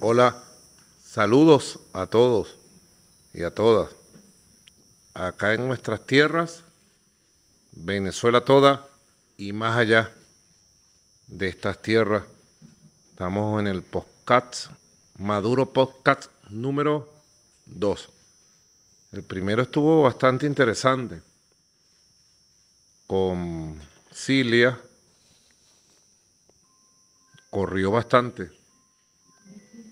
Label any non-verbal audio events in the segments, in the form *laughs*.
Hola, saludos a todos y a todas. Acá en nuestras tierras, Venezuela toda y más allá de estas tierras, estamos en el podcast, Maduro Podcast número 2. El primero estuvo bastante interesante con Cilia. Corrió bastante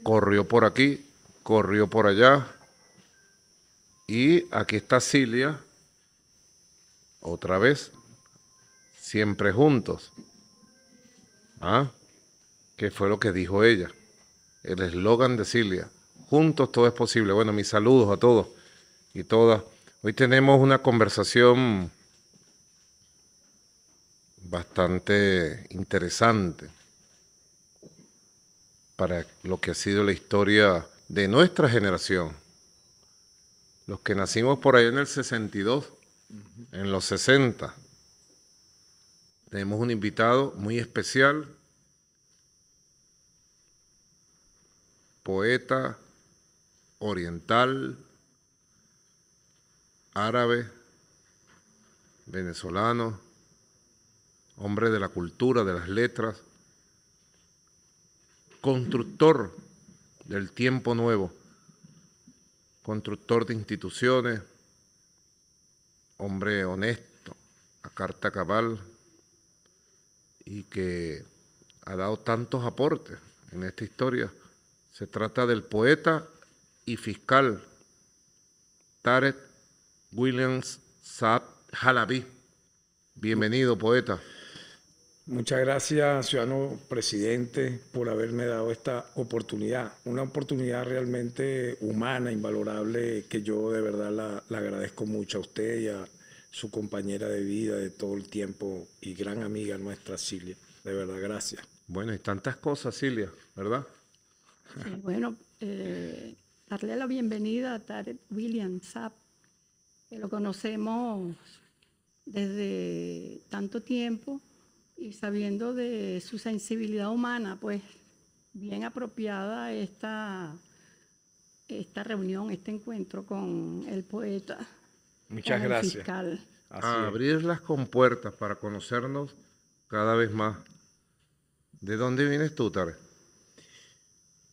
corrió por aquí, corrió por allá. Y aquí está Cilia, otra vez, siempre juntos. ¿Ah? ¿Qué fue lo que dijo ella? El eslogan de Cilia, juntos todo es posible. Bueno, mis saludos a todos y todas. Hoy tenemos una conversación bastante interesante para lo que ha sido la historia de nuestra generación. Los que nacimos por ahí en el 62, en los 60. Tenemos un invitado muy especial, poeta oriental, árabe, venezolano, hombre de la cultura, de las letras, constructor del tiempo nuevo, constructor de instituciones, hombre honesto, a carta cabal, y que ha dado tantos aportes en esta historia. Se trata del poeta y fiscal Tarek Williams Saad Halabi. Bienvenido, poeta. Muchas gracias, ciudadano presidente, por haberme dado esta oportunidad. Una oportunidad realmente humana, invalorable, que yo de verdad la, agradezco mucho a usted y a su compañera de vida de todo el tiempo y gran amiga nuestra, Silvia. De verdad, gracias. Bueno, y tantas cosas, Silvia, ¿verdad? bueno, eh, darle la bienvenida a Tarek William Sap, que lo conocemos desde tanto tiempo y sabiendo de su sensibilidad humana, pues bien apropiada esta, esta reunión, este encuentro con el poeta. Muchas gracias. A ah, abrir las compuertas para conocernos cada vez más. ¿De dónde vienes tú, Tarek?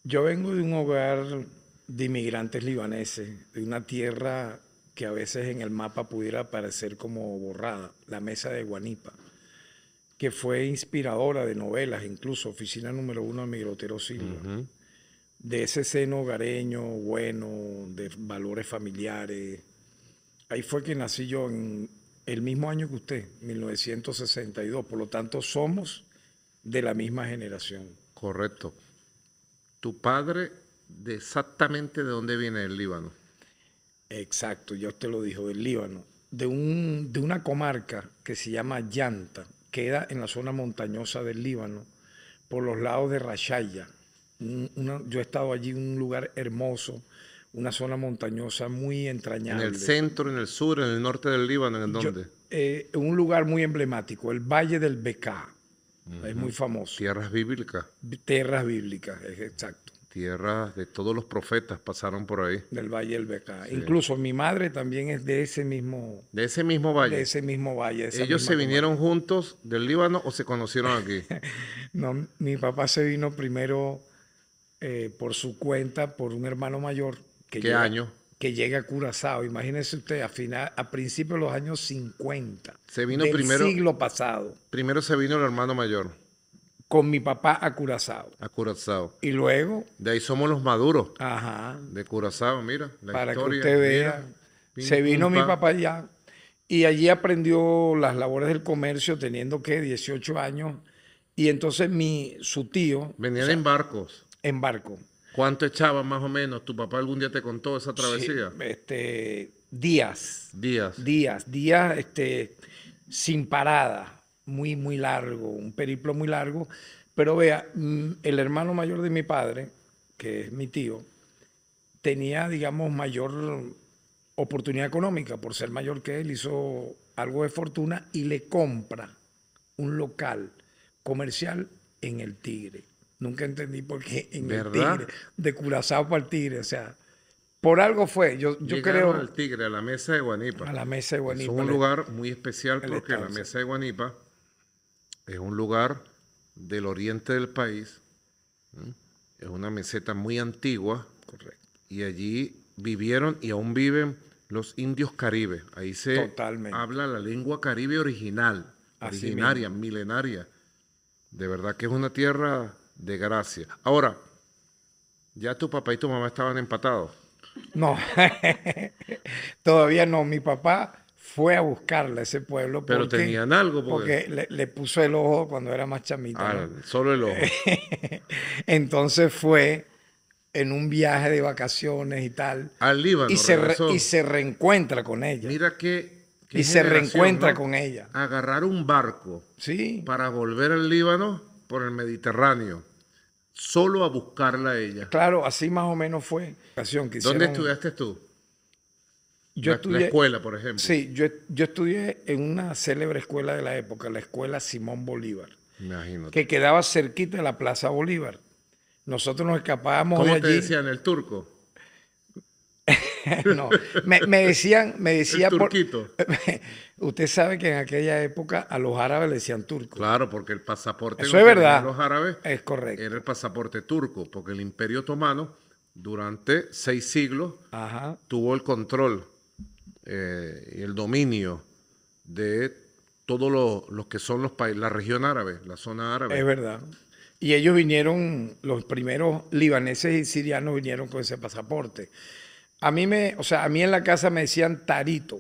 Yo vengo de un hogar de inmigrantes libaneses, de una tierra que a veces en el mapa pudiera parecer como borrada, la mesa de Guanipa que fue inspiradora de novelas, incluso oficina número uno de de ese seno hogareño bueno, de valores familiares. Ahí fue que nací yo en el mismo año que usted, 1962, por lo tanto somos de la misma generación. Correcto. Tu padre, de exactamente de dónde viene el Líbano. Exacto, ya usted lo dijo, del Líbano, de, un, de una comarca que se llama Llanta, queda en la zona montañosa del Líbano, por los lados de Rashaya. yo he estado allí, un lugar hermoso, una zona montañosa muy entrañable. ¿En el centro, en el sur, en el norte del Líbano, en dónde? Eh, un lugar muy emblemático, el Valle del Becá. Es muy famoso. Tierras bíblicas. Tierras bíblicas, exacto. Tierra de todos los profetas pasaron por ahí. Del Valle del Beca. Incluso mi madre también es de ese mismo... De ese mismo valle. De ese mismo valle. ¿Ellos se vinieron juntos del Líbano o se conocieron aquí? *laughs* no, mi papá se vino primero eh, por su cuenta, por un hermano mayor. Que ¿Qué llega, año? Que llega a Curazao. Imagínese usted, a, final, a principios de los años 50. Se vino del siglo pasado. Primero se vino el hermano mayor con mi papá a Curazao. A Curazao. Y luego. De ahí somos los maduros. Ajá. De Curazao, mira. La para que usted vea. se vino mi papá allá y allí aprendió las labores del comercio teniendo que 18 años. Y entonces mi, su tío. Venía en barcos. En barco. ¿Cuánto echaba más o menos? ¿Tu papá algún día te contó esa travesía? este, días. Días. Días, días, este, sin parada muy, muy largo, un periplo muy largo. Pero vea, mm, el hermano mayor de mi padre, que es mi tío, tenía, digamos, mayor oportunidad económica por ser mayor que él, hizo algo de fortuna y le compra un local comercial en el Tigre. Nunca entendí por qué en el Tigre, de Curazao para el Tigre, o sea, por algo fue. Yo, yo creo. al Tigre, a la mesa de Guanipa. A la mesa de Guanipa. Es un lugar muy especial porque la mesa de Guanipa es un lugar del oriente del país, es una meseta muy antigua, Correcto. y allí vivieron y aún viven los indios caribe. Ahí se habla la lengua caribe original, originaria, milenaria. De verdad que es una tierra de gracia. Ahora, ¿ya tu papá y tu mamá estaban empatados? No, *laughs* todavía no. Mi papá fue a buscarla a ese pueblo. Porque, Pero tenían algo. Porque, le, puso el ojo cuando era más chamita. Ah, solo el ojo. *laughs* Entonces fue en un viaje de vacaciones y tal. Al Líbano. Y, se, y se reencuentra con ella. Mira que... y se reencuentra con ella. Agarrar un barco. Sí. Para volver al Líbano por el Mediterráneo. Solo a buscarla a ella. Claro, así más o menos fue. ¿Dónde estudiaste tú? Yo la, estudié, escuela, por ejemplo. Sí, yo, estudié en una célebre escuela de la época, la escuela Simón Bolívar, que quedaba cerquita de la Plaza Bolívar. Nosotros nos escapábamos de allí. te decían el turco? *laughs* no, me, decían, me el turquito. *laughs* usted sabe que en aquella época a los árabes le decían turco. Claro, porque el pasaporte Eso es verdad. de los árabes es correcto. Era el pasaporte turco, porque el Imperio Otomano durante seis siglos tuvo el control eh, y el dominio de todos los que son los países, la región árabe, la zona árabe. Es verdad. Y ellos vinieron, los primeros libaneses y sirianos vinieron con ese pasaporte. A mí me, o sea, a mí en la casa me decían Tarito,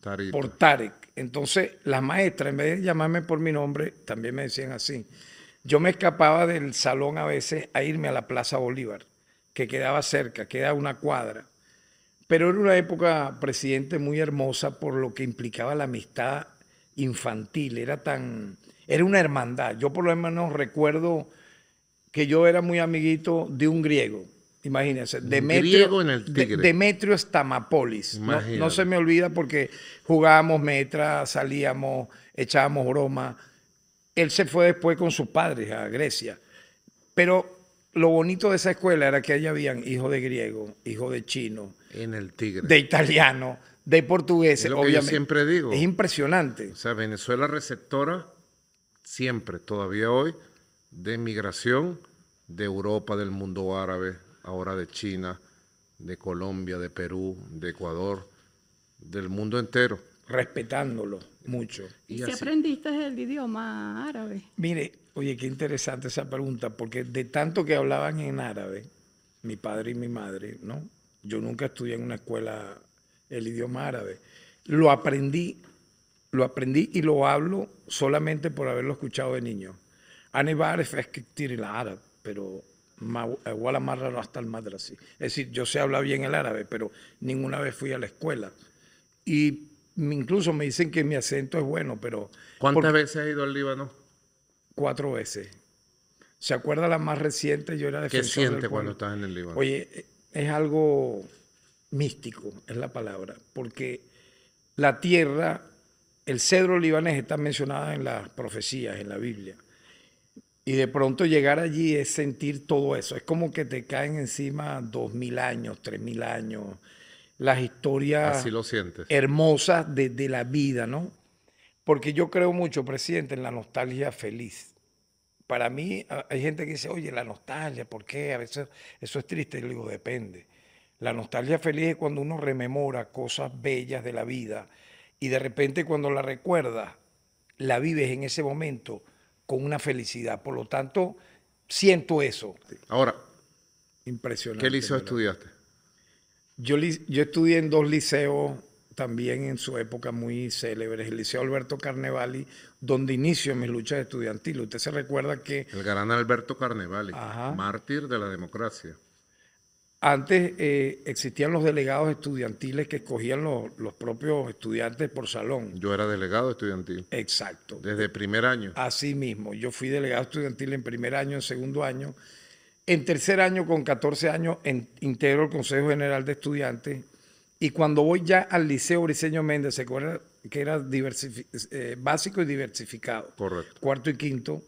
Tarito. por Tarek. Entonces, las maestras, en vez de llamarme por mi nombre, también me decían así. Yo me escapaba del salón a veces a irme a la Plaza Bolívar, que quedaba cerca, queda una cuadra. Pero era una época, presidente, muy hermosa por lo que implicaba la amistad infantil. Era tan. Era una hermandad. Yo, por lo menos, recuerdo que yo era muy amiguito de un griego. Imagínense, Demetrio, en el tigre. Demetrio Stamapolis. No, no, se me olvida porque jugábamos metra, salíamos, echábamos broma. Él se fue después con sus padres a Grecia. Pero lo bonito de esa escuela era que allá habían hijos de griego, hijos de chino, en el Tigre. de italiano, de portugués. Es lo que yo siempre digo. Es impresionante. O sea, Venezuela receptora siempre, todavía hoy, de migración de Europa, del mundo árabe, ahora de China, de Colombia, de Perú, de Ecuador, del mundo entero. Respetándolo mucho. ¿Y, si aprendiste el idioma árabe? Mire, oye, qué interesante esa pregunta, porque de tanto que hablaban en árabe, mi padre y mi madre, ¿no? Yo nunca estudié en una escuela el idioma árabe. Lo aprendí, lo aprendí y lo hablo solamente por haberlo escuchado de niño. Anibar es que tiene la árabe, pero igual amarra no hasta el madrasí. Es decir, yo sé hablar bien el árabe, pero ninguna vez fui a la escuela. Y incluso me dicen que mi acento es bueno, pero... ¿Cuántas veces has ido al Líbano? Cuatro veces. ¿Se acuerda la más reciente? Yo era defensor ¿Qué siente cuando estás en el Líbano? Oye, es algo místico, es la palabra, porque la tierra, el cedro libanés está mencionada en las profecías, en la Biblia. Y de pronto llegar allí es sentir todo eso. Es como que te caen encima dos mil años, tres mil años, las historias hermosas de, de la vida, ¿no? Porque yo creo mucho, presidente, en la nostalgia feliz para mí ah, hay gente que dice, oye, la nostalgia, ¿por qué? A veces eso es triste. Yo digo, depende. La nostalgia feliz es cuando uno rememora cosas bellas de la vida y de repente cuando la recuerdas, la vives en ese momento con una felicidad. Por lo tanto, siento eso. Ahora, impresionante. ¿Qué liceo estudiaste? Yo, yo estudié en dos liceos también en su época muy es el Liceo Alberto Carnevali, donde inicio mis luchas estudiantiles. Usted se recuerda que... El gran Alberto Carnevali, mártir de la democracia. Antes eh, existían los delegados estudiantiles que escogían los, propios estudiantes por salón. Yo era delegado estudiantil. Exacto. Desde primer año. Así mismo. Yo fui delegado estudiantil en primer año, en segundo año. En tercer año, con 14 años, integro el Consejo General de Estudiantes y cuando voy ya al Liceo Briceño Méndez, ¿se que era eh, básico y diversificado? Correcto. Cuarto y quinto.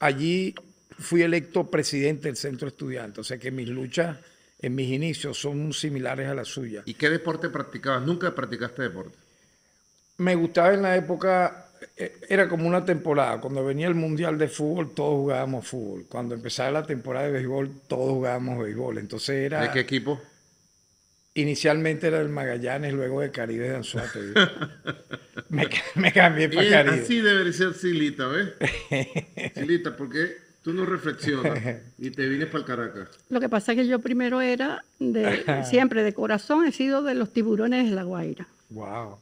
Allí fui electo presidente del centro estudiante, o sea que mis luchas en mis inicios son similares a las suyas. ¿Y qué deporte practicabas? ¿Nunca practicaste deporte? Me gustaba en la época, eh, era como una temporada, cuando venía el Mundial de Fútbol todos jugábamos fútbol, cuando empezaba la temporada de béisbol todos jugábamos béisbol, entonces era... ¿De qué equipo? Inicialmente era el Magallanes, luego de Caribe de Anzuato. *laughs* me, cambié para Caribe. Así debe ser Silita, ¿ves? *laughs* Silita, porque tú no reflexionas *laughs* y te vienes para el Caracas. Lo que pasa es que yo primero era, de, siempre de corazón, he sido de los tiburones de La Guaira. Wow.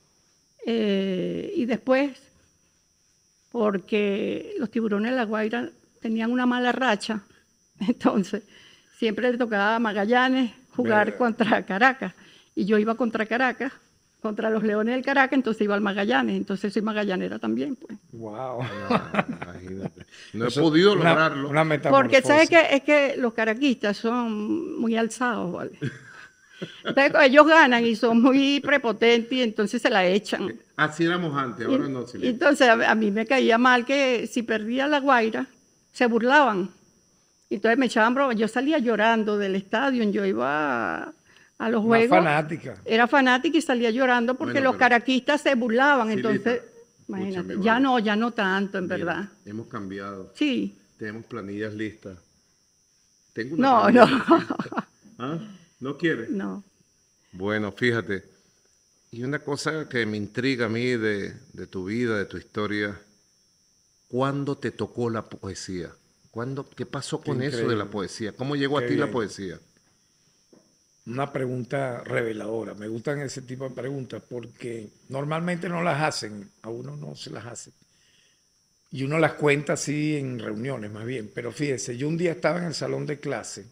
Eh, y después, porque los tiburones de La Guaira tenían una mala racha, entonces siempre le tocaba Magallanes, jugar contra Caracas. Y yo iba contra Caracas, contra los Leones del Caracas, entonces iba al Magallanes. Entonces soy magallanera también, pues. ¡Wow! Ah, no, he podido lograrlo. Porque, ¿sabes que Es que los caraquistas son muy alzados, ¿vale? ellos ganan y son muy prepotentes y entonces se la echan. Eh, así éramos antes, ahora no. entonces a, mí me caía mal que si perdía la guaira, se burlaban. Y entonces me echaban bromas Yo salía llorando del estadio, yo iba a, los juegos era fanática. Era fanática y salía llorando porque los caraquistas se burlaban. entonces, imagínate, ya no, ya no tanto, en verdad. Hemos cambiado. Sí, Tenemos planillas listas. Tengo una no, no, *laughs* ¿Ah? ¿No quiere no. Bueno, fíjate. Y una cosa que me intriga a mí de, de tu vida, de tu historia. ¿Cuándo te tocó la poesía? ¿Qué pasó con eso de la poesía? ¿Cómo llegó a ti la poesía? Una pregunta reveladora. Me gustan ese tipo de preguntas porque normalmente no las hacen, a uno no se las hace. Y uno las cuenta así en reuniones más bien. Pero fíjese, yo un día estaba en el salón de clase.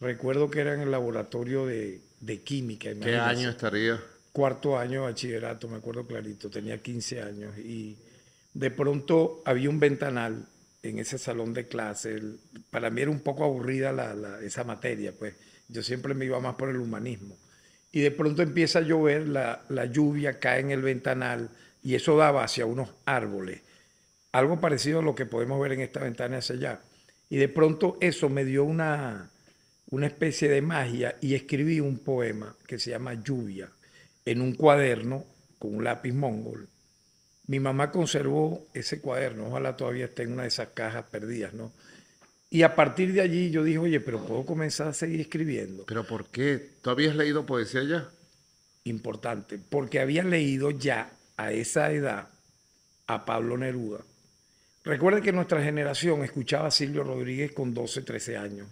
Recuerdo que era en el laboratorio de, química. ¿Qué año estaría? Cuarto año de bachillerato, me acuerdo clarito, tenía 15 años. Y de pronto había un ventanal en ese salón de clase. Para mí era un poco aburrida esa materia, pues yo siempre me iba más por el humanismo. Y de pronto empieza a llover, la, lluvia cae en el ventanal y eso daba hacia unos árboles. Algo parecido a lo que podemos ver en esta ventana hacia allá. Y de pronto eso me dio una, una especie de magia y escribí un poema que se llama Lluvia en un cuaderno con un lápiz mongol mi mamá conservó ese cuaderno, ojalá todavía esté en una de esas cajas perdidas, ¿no? Y a partir de allí yo dije, oye, pero puedo comenzar a seguir escribiendo. ¿Pero por qué? ¿Tú habías leído poesía ya? Importante, porque había leído ya a esa edad a Pablo Neruda. Recuerda que nuestra generación escuchaba a Silvio Rodríguez con 12, 13 años,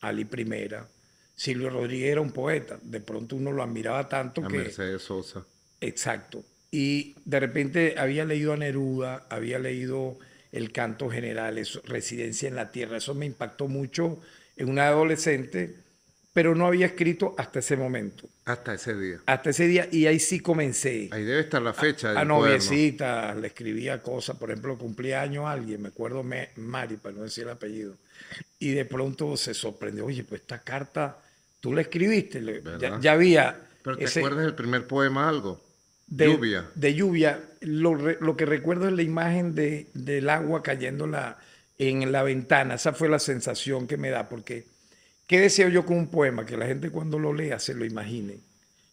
Ali Primera. Silvio Rodríguez era un poeta, de pronto uno lo admiraba tanto a que... Mercedes Sosa. Exacto y de repente había leído a Neruda, había leído el canto general, Residencia en la Tierra, eso me impactó mucho en una adolescente, pero no había escrito hasta ese momento. Hasta ese día. Hasta ese día, y ahí sí comencé. Ahí debe estar la fecha. A, noviecita, le escribía cosas, por ejemplo, cumpleaños a alguien, me acuerdo me, Mari, para no decir el apellido, y de pronto se sorprendió, oye, pues esta carta tú la escribiste, ya, había... Pero ¿te acuerdas del primer poema algo? de lluvia. De lluvia. Lo, que recuerdo es la imagen de, del agua cayendo la, en la ventana. Esa fue la sensación que me da, porque ¿qué deseo yo con un poema? Que la gente cuando lo lea se lo imagine,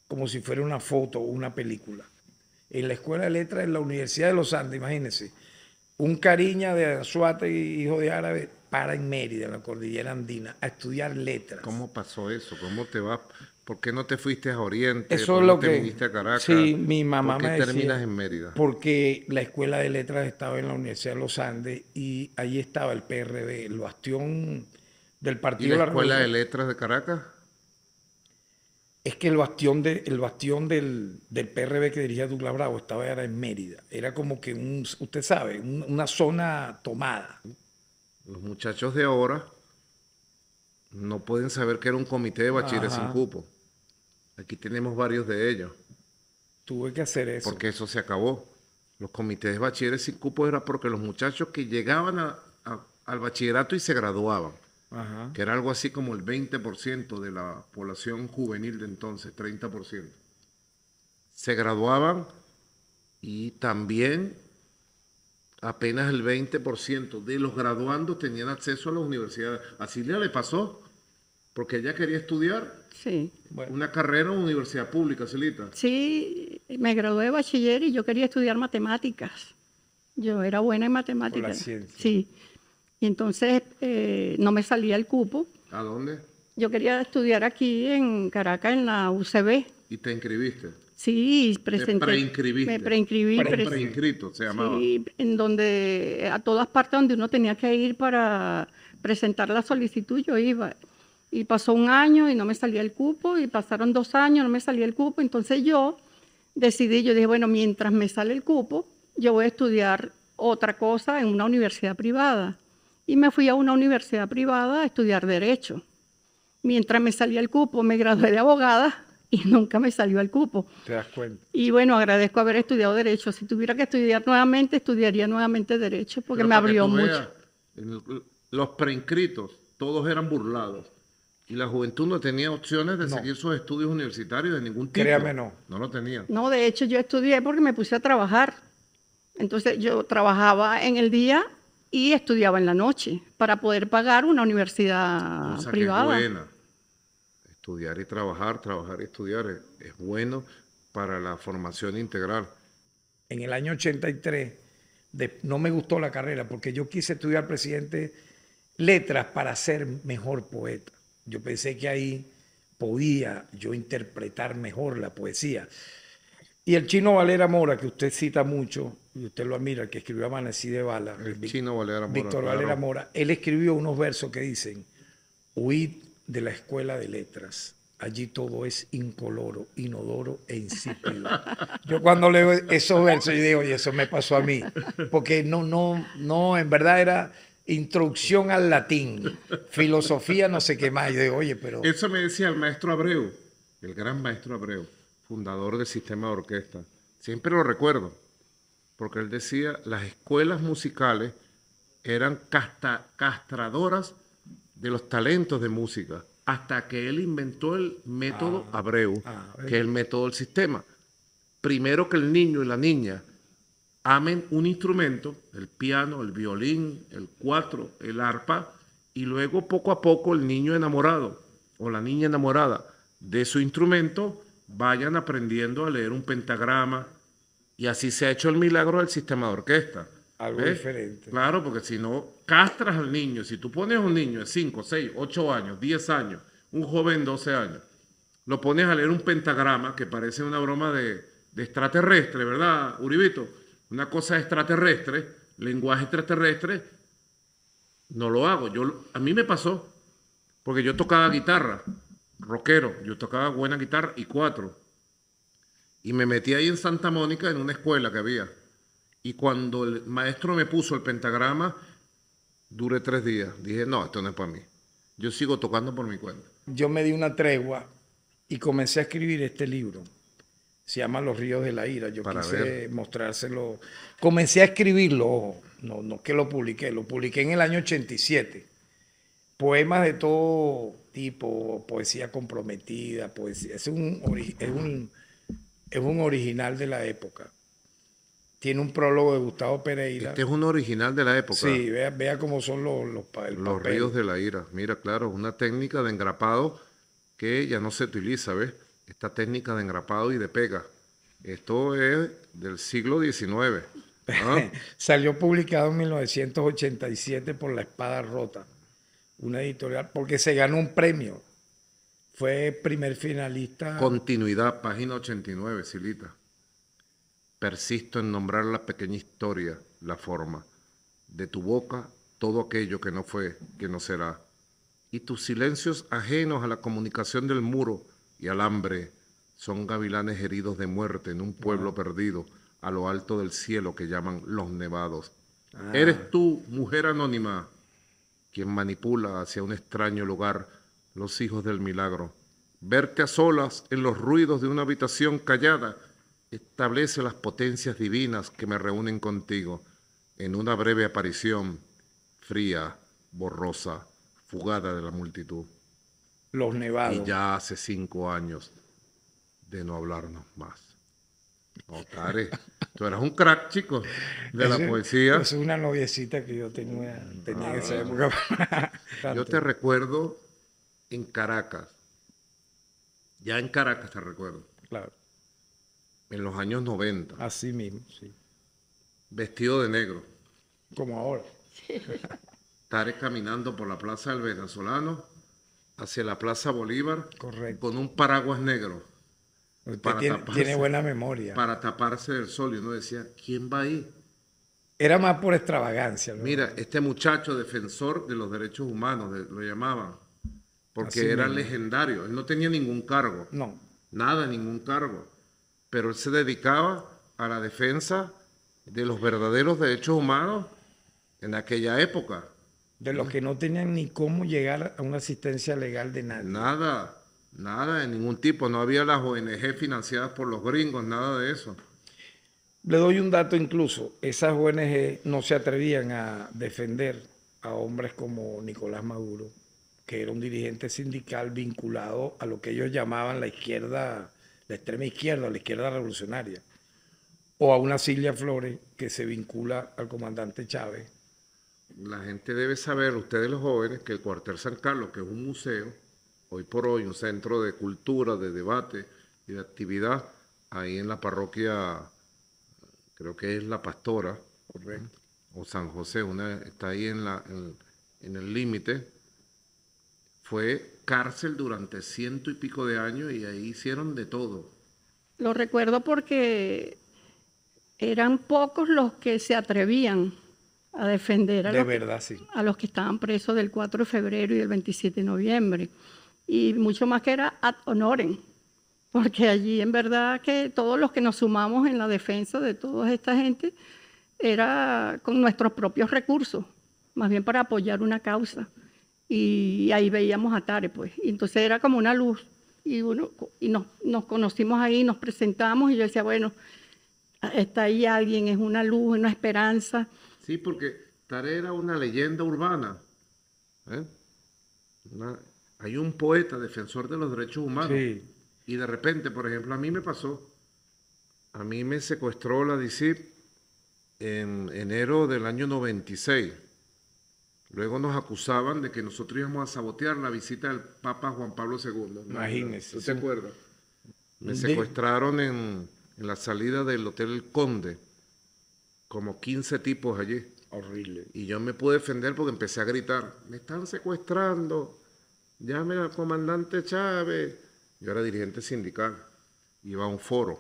como si fuera una foto o una película. En la Escuela de Letras, en la Universidad de los Andes, imagínense, un cariño de Azuate, hijo de árabe, para en Mérida, en la cordillera andina, a estudiar letras. ¿Cómo pasó eso? ¿Cómo te va ¿Por qué no te fuiste a Oriente? Eso es lo te que, viniste a Caracas? Sí, mi mamá ¿Por qué me terminas en Mérida? Porque la escuela de letras estaba en la Universidad de los Andes y ahí estaba el PRB, el bastión del partido. de la escuela de, letras de Caracas? Es que el bastión, de, bastión del, del, PRB que dirigía Douglas Bravo estaba era en Mérida. Era como que, un, usted sabe, una zona tomada. Los muchachos de ahora no pueden saber que era un comité de bachiller sin cupo. Aquí tenemos varios de ellos. Tuve que hacer eso. Porque eso se acabó. Los comités de bachilleres sin cupo era porque los muchachos que llegaban al bachillerato y se graduaban, que era algo así como el 20% de la población juvenil de entonces, 30%, se graduaban y también apenas el 20% de los graduandos tenían acceso a la universidad. Así Silvia le pasó, porque ella quería estudiar Sí. Una carrera en universidad pública, Celita. Sí, me gradué de bachiller y yo quería estudiar matemáticas. Yo era buena en matemáticas. Sí. Y entonces eh, no me salía el cupo. ¿A dónde? Yo quería estudiar aquí en Caracas, en la UCB. ¿Y te inscribiste? Sí, presenté. Me preinscribí. preinscrito, se llamaba. Sí, en donde, a todas partes donde uno tenía que ir para presentar la solicitud, yo iba y pasó un año y no me salía el cupo y pasaron dos años, no me salía el cupo. Entonces yo decidí, yo dije, bueno, mientras me sale el cupo, yo voy a estudiar otra cosa en una universidad privada. Y me fui a una universidad privada a estudiar derecho. Mientras me salía el cupo, me gradué de abogada y *laughs* nunca me salió el cupo. Te das cuenta. Y bueno, agradezco haber estudiado derecho. Si tuviera que estudiar nuevamente, estudiaría nuevamente derecho porque me abrió mucho. los preinscritos, todos eran burlados ¿Y la juventud no tenía opciones de seguir sus estudios universitarios de ningún tipo? Créame, no. No lo tenía. No, de hecho yo estudié porque me puse a trabajar. Entonces yo trabajaba en el día y estudiaba en la noche para poder pagar una universidad privada. Que es buena. Estudiar y trabajar, trabajar y estudiar es, bueno para la formación integral. En el año 83 no me gustó la carrera porque yo quise estudiar presidente letras para ser mejor poeta. Yo pensé que ahí podía yo interpretar mejor la poesía. Y el chino Valera Mora, que usted cita mucho, y usted lo admira, que escribió Amanecí de Bala, el chino Valera Mora, Víctor Valera Mora, él escribió unos versos que dicen, huid de la escuela de letras, allí todo es incoloro, inodoro e insípido. Yo cuando leo esos versos, yo digo, y eso me pasó a mí, porque no, no, no, en verdad era Introducción al latín, filosofía no sé qué más. Yo oye, pero... Eso me decía el maestro Abreu, el gran maestro Abreu, fundador del sistema de orquesta. Siempre lo recuerdo, porque él decía, las escuelas musicales eran castradoras de los talentos de música, hasta que él inventó el método ah, Abreu, ah, que es el método del sistema. Primero que el niño y la niña amen un instrumento, el piano, el violín, el cuatro, el arpa, y luego poco a poco el niño enamorado o la niña enamorada de su instrumento vayan aprendiendo a leer un pentagrama y así se ha hecho el milagro del sistema de orquesta. Algo diferente. Claro, porque si no, castras al niño. Si tú pones a un niño de 5, 6, 8 años, 10 años, un joven 12 años, lo pones a leer un pentagrama que parece una broma de, de extraterrestre, ¿verdad, Uribito? Una cosa extraterrestre, lenguaje extraterrestre, no lo hago. Yo, a mí me pasó, porque yo tocaba guitarra, rockero, yo tocaba buena guitarra y cuatro. Y me metí ahí en Santa Mónica en una escuela que había. Y cuando el maestro me puso el pentagrama, duré tres días. Dije, no, esto no es para mí. Yo sigo tocando por mi cuenta. Yo me di una tregua y comencé a escribir este libro se llama Los Ríos de la Ira. Yo quise mostrárselo. Comencé a escribirlo, no, no que lo publiqué, lo publiqué en el año 87. Poemas de todo tipo, poesía comprometida, poesía. Es un, es un, original de la época. Tiene un prólogo de Gustavo Pereira. Este es un original de la época. Sí, vea, cómo son los, los, los ríos de la ira. Mira, claro, una técnica de engrapado que ya no se utiliza, ¿ves? esta técnica de engrapado y de pega. Esto es del siglo XIX. *laughs* Salió publicado en 1987 por La Espada Rota, una editorial, porque se ganó un premio. Fue primer finalista. Continuidad, página 89, Silita. Persisto en nombrar la pequeña historia, la forma. De tu boca, todo aquello que no fue, que no será. Y tus silencios ajenos a la comunicación del muro y al hambre son gavilanes heridos de muerte en un pueblo ah. perdido a lo alto del cielo que llaman los nevados. Ah. Eres tú, mujer anónima, quien manipula hacia un extraño lugar los hijos del milagro. Verte a solas en los ruidos de una habitación callada establece las potencias divinas que me reúnen contigo en una breve aparición fría, borrosa, fugada de la multitud. Los nevados. Y ya hace cinco años de no hablarnos más. *laughs* tú eras un crack, chico, de la poesía. Es una noviecita que yo tenía, en esa ah. época. *laughs* yo te recuerdo en Caracas. Ya en Caracas te recuerdo. Claro. En los años 90. Así mismo, sí. Vestido de negro. Como ahora. estaré caminando por la Plaza del Venezolano hacia la Plaza Bolívar con un paraguas negro. para tiene, taparse, buena memoria. Para taparse del sol. Y uno decía, ¿quién va ahí? Era más por extravagancia. Mira, este muchacho defensor de los derechos humanos, lo llamaban, porque era legendario. Él no tenía ningún cargo. No. Nada, ningún cargo. Pero él se dedicaba a la defensa de los verdaderos derechos humanos en aquella época de los que no tenían ni cómo llegar a una asistencia legal de nadie. Nada, nada de ningún tipo. No había las ONG financiadas por los gringos, nada de eso. Le doy un dato incluso, esas ONG no se atrevían a defender a hombres como Nicolás Maduro, que era un dirigente sindical vinculado a lo que ellos llamaban la izquierda, la extrema izquierda, la izquierda revolucionaria, o a una Silvia Flores que se vincula al comandante Chávez la gente debe saber, ustedes los jóvenes, que el Cuartel San Carlos, que es un museo, hoy por hoy un centro de cultura, de debate y de actividad, ahí en la parroquia, creo que es La Pastora, o San José, una, está ahí en, la, en el límite, fue cárcel durante ciento y pico de años y ahí hicieron de todo. Lo recuerdo porque eran pocos los que se atrevían a defender a, los, que estaban presos del 4 de febrero y del 27 de noviembre. Y mucho más que era ad honorem, porque allí en verdad que todos los que nos sumamos en la defensa de toda esta gente era con nuestros propios recursos, más bien para apoyar una causa. Y ahí veíamos a Tare, pues. Y entonces era como una luz. Y, uno, y nos, nos conocimos ahí, nos presentamos y yo decía, bueno, está ahí alguien, es una luz, una esperanza Sí, porque Tare era una leyenda urbana. ¿eh? hay un poeta defensor de los derechos humanos. Y de repente, por ejemplo, a mí me pasó. A mí me secuestró la DICIP en enero del año 96. Luego nos acusaban de que nosotros íbamos a sabotear la visita del Papa Juan Pablo II. Imagínese. ¿Tú te Me secuestraron en, la salida del Hotel El Conde como 15 tipos allí. Horrible. Y yo me pude defender porque empecé a gritar, me están secuestrando, llame al comandante Chávez. Yo era dirigente sindical, iba a un foro.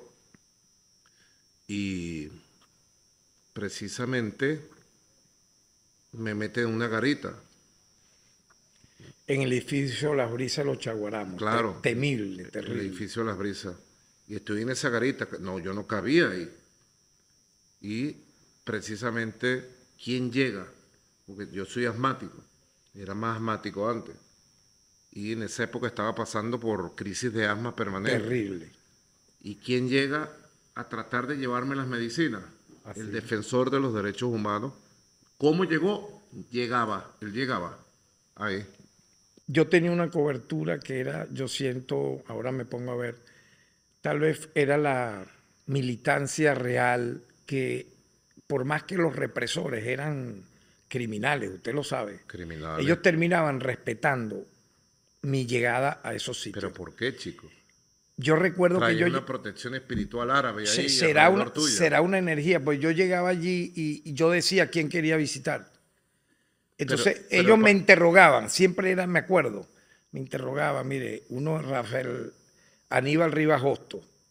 Y precisamente me mete en una garita. En el edificio Las Brisas Los Chaguaramos. Claro. Temible, terrible. En el edificio Las Brisas. Y estoy en esa garita. No, yo no cabía ahí. Y precisamente quién llega, porque yo soy asmático, era más asmático antes, y en esa época estaba pasando por crisis de asma permanente. Terrible. ¿Y quién llega a tratar de llevarme las medicinas? Ah, El defensor de los derechos humanos. ¿Cómo llegó? Llegaba, él llegaba. Ahí. Yo tenía una cobertura que era, yo siento, ahora me pongo a ver, tal vez era la militancia real que por más que los represores eran criminales, usted lo sabe, ellos terminaban respetando mi llegada a esos sitios. ¿Pero por qué, chico? Yo recuerdo que yo... una protección espiritual árabe será, una, será una energía, pues yo llegaba allí y, yo decía quién quería visitar. Entonces ellos me interrogaban, siempre era, me acuerdo, me interrogaban, mire, uno Rafael Aníbal Rivas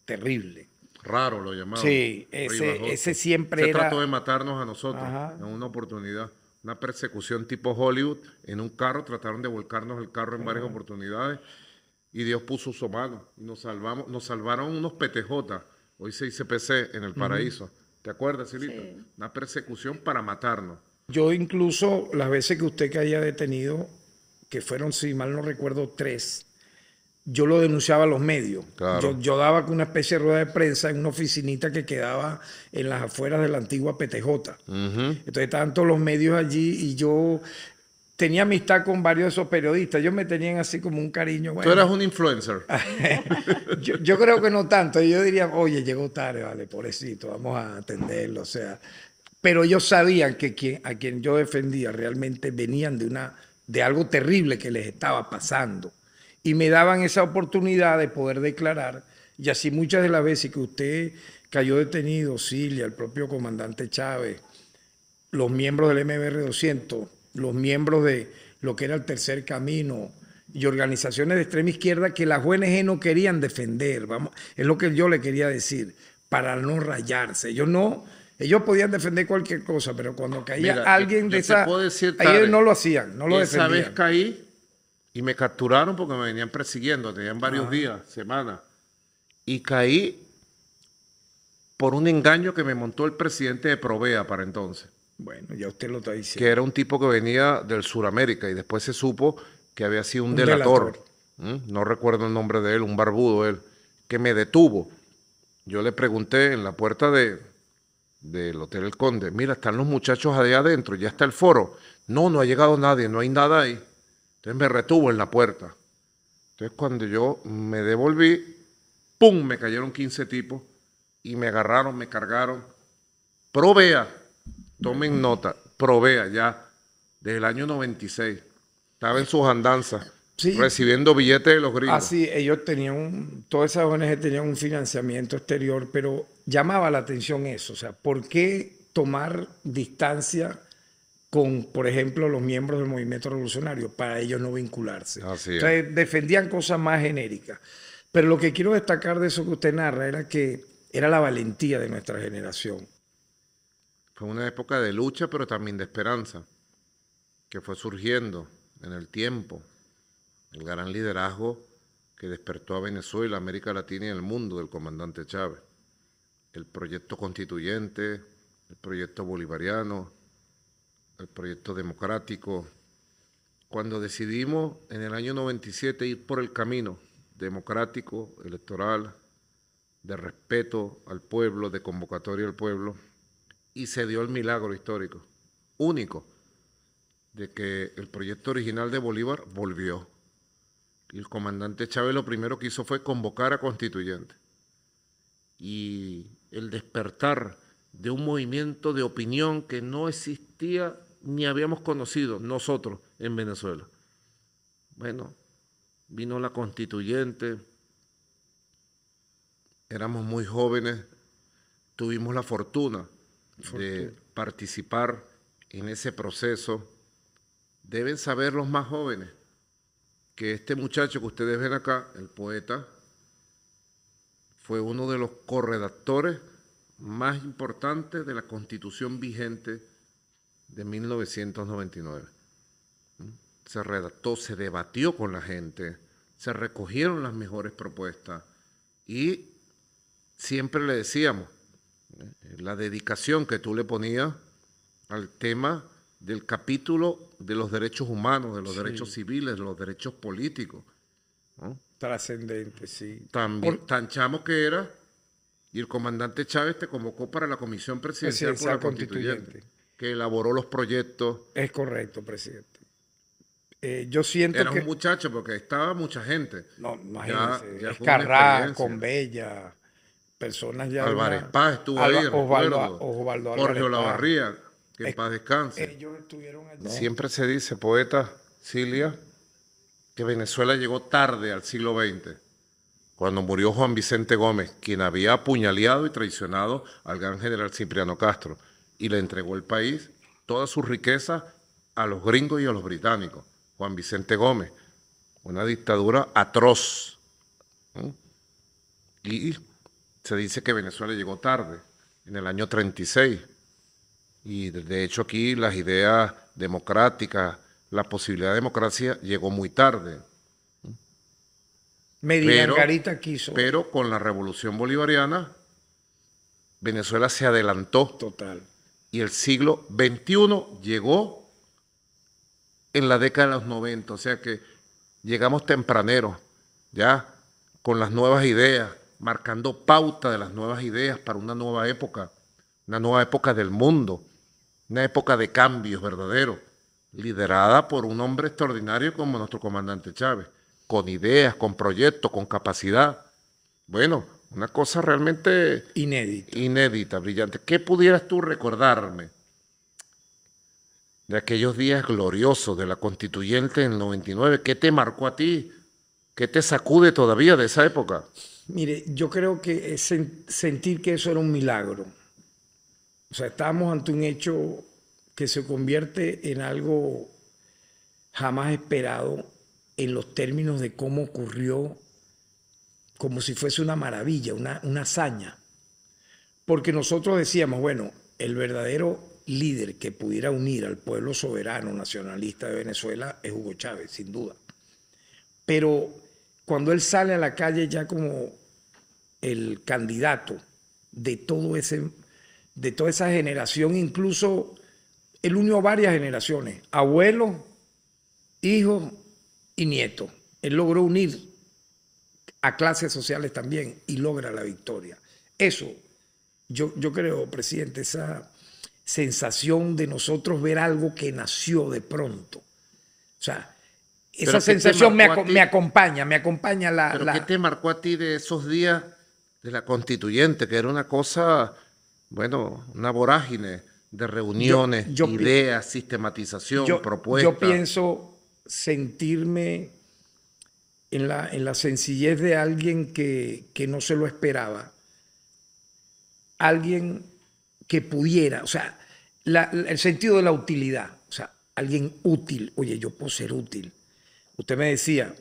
terrible. Raro lo llamaba. Sí, ese, ese siempre Se trató de matarnos a nosotros en una oportunidad. Una persecución tipo Hollywood en un carro. Trataron de volcarnos el carro en varias oportunidades. Y Dios puso su mano. Y nos, salvamos, nos salvaron unos PTJ, Hoy se dice PC en el paraíso. ¿Te acuerdas, Silita? Una persecución para matarnos. Yo incluso las veces que usted que haya detenido, que fueron, si mal no recuerdo, tres, yo lo denunciaba a los medios. Yo, daba con una especie de rueda de prensa en una oficinita que quedaba en las afueras de la antigua PTJ. Entonces Entonces tanto los medios allí y yo tenía amistad con varios de esos periodistas. Ellos me tenían así como un cariño. Tú eras un influencer. *laughs* yo, creo que no tanto. Yo diría, oye, llegó tarde, vale, pobrecito, vamos a atenderlo. O sea, pero ellos sabían que a quien yo defendía realmente venían de una de algo terrible que les estaba pasando y me daban esa oportunidad de poder declarar. Y así muchas de las veces que usted cayó detenido, Silvia, el propio comandante Chávez, los miembros del MBR 200, los miembros de lo que era el Tercer Camino y organizaciones de extrema izquierda que las ONG no querían defender, vamos, es lo que yo le quería decir, para no rayarse. Ellos no, ellos podían defender cualquier cosa, pero cuando caía alguien de esa, decir, no lo hacían, no lo defendían. caí y me capturaron porque me venían persiguiendo, tenían varios días, semanas. Y caí por un engaño que me montó el presidente de Provea para entonces. Bueno, ya usted lo está diciendo. Que era un tipo que venía del Suramérica y después se supo que había sido un, delator. ¿Mm? No recuerdo el nombre de él, un barbudo él, que me detuvo. Yo le pregunté en la puerta de, del Hotel El Conde, mira, están los muchachos allá adentro, ya está el foro. No, no ha llegado nadie, no hay nada ahí. Entonces me retuvo en la puerta. Entonces cuando yo me devolví, ¡pum! Me cayeron 15 tipos y me agarraron, me cargaron. Provea, tomen nota, provea ya, desde el año 96. Estaba en sus andanzas. recibiendo billetes de los gringos. Ah, sí, ellos tenían, todas esas ONG tenían un financiamiento exterior, pero llamaba la atención eso, o sea, ¿por qué tomar distancia con, por ejemplo, los miembros del movimiento revolucionario, para ellos no vincularse. defendían cosas más genéricas. Pero lo que quiero destacar de eso que usted narra era que era la valentía de nuestra generación. Fue una época de lucha, pero también de esperanza, que fue surgiendo en el tiempo. El gran liderazgo que despertó a Venezuela, América Latina y el mundo del comandante Chávez. El proyecto constituyente, el proyecto bolivariano, el proyecto democrático. Cuando decidimos en el año 97 ir por el camino democrático, electoral, de respeto al pueblo, de convocatoria al pueblo, y se dio el milagro histórico, único, de que el proyecto original de Bolívar volvió. Y el comandante Chávez lo primero que hizo fue convocar a constituyente Y el despertar de un movimiento de opinión que no existía ni habíamos conocido nosotros en Venezuela. Bueno, vino la constituyente, éramos muy jóvenes, tuvimos la fortuna, de participar en ese proceso. Deben saber los más jóvenes que este muchacho que ustedes ven acá, el poeta, fue uno de los corredactores más importantes de la constitución vigente de 1999. ¿Mm? Se redactó, se debatió con la gente, se recogieron las mejores propuestas y siempre le decíamos ¿eh? la dedicación que tú le ponías al tema del capítulo de los derechos humanos, de los derechos civiles, de los derechos políticos. Trascendente, sí. Tan chamo que era, y el comandante Chávez te convocó para la Comisión Presidencial, constituyente que elaboró los proyectos. Es correcto, presidente. Eh, yo siento Era un muchacho porque estaba mucha gente. No, imagínese con Escarrá, personas ya... Álvarez Paz estuvo ahí, Osvaldo, Osvaldo Jorge Olavarría, que paz descanse. Siempre se dice, poeta Cilia, que Venezuela llegó tarde al siglo XX, cuando murió Juan Vicente Gómez, quien había apuñaleado y traicionado al gran general Cipriano Castro y le entregó el país, toda su riqueza, a los gringos y a los británicos. Juan Vicente Gómez, una dictadura atroz. Y se dice que Venezuela llegó tarde, en el año 36. Y de hecho aquí las ideas democráticas, la posibilidad de democracia llegó muy tarde. Medina Carita quiso. Pero con la revolución bolivariana, Venezuela se adelantó. Total y el siglo XXI llegó en la década de los 90, o sea que llegamos tempraneros, ya con las nuevas ideas, marcando pauta de las nuevas ideas para una nueva época, una nueva época del mundo, una época de cambios verdaderos, liderada por un hombre extraordinario como nuestro comandante Chávez, con ideas, con proyectos, con capacidad. Bueno, una cosa realmente... Inédita. Inédita, brillante. ¿Qué pudieras tú recordarme de aquellos días gloriosos de la constituyente en 99? ¿Qué te marcó a ti? ¿Qué te sacude todavía de esa época? Mire, yo creo que es sentir que eso era un milagro. O sea, estábamos ante un hecho que se convierte en algo jamás esperado en los términos de cómo ocurrió como si fuese una maravilla, una, una hazaña. Porque nosotros decíamos, bueno, el verdadero líder que pudiera unir al pueblo soberano nacionalista de Venezuela es Hugo Chávez, sin duda. Pero cuando él sale a la calle ya como el candidato de todo ese de toda esa generación, incluso él unió a varias generaciones, abuelo hijos y nietos. Él logró unir a clases sociales también y logra la victoria. Eso, yo, yo creo, presidente, esa sensación de nosotros ver algo que nació de pronto. O sea, esa sensación me, acompaña, me acompaña la... ¿Pero qué te marcó a ti de esos días de la constituyente, que era una cosa, bueno, una vorágine de reuniones, ideas, sistematización, yo, propuestas? Yo pienso sentirme en la, en la sencillez de alguien que, no se lo esperaba. Alguien que pudiera, o sea, el sentido de la utilidad, o sea, alguien útil. Oye, yo puedo ser útil. Usted me decía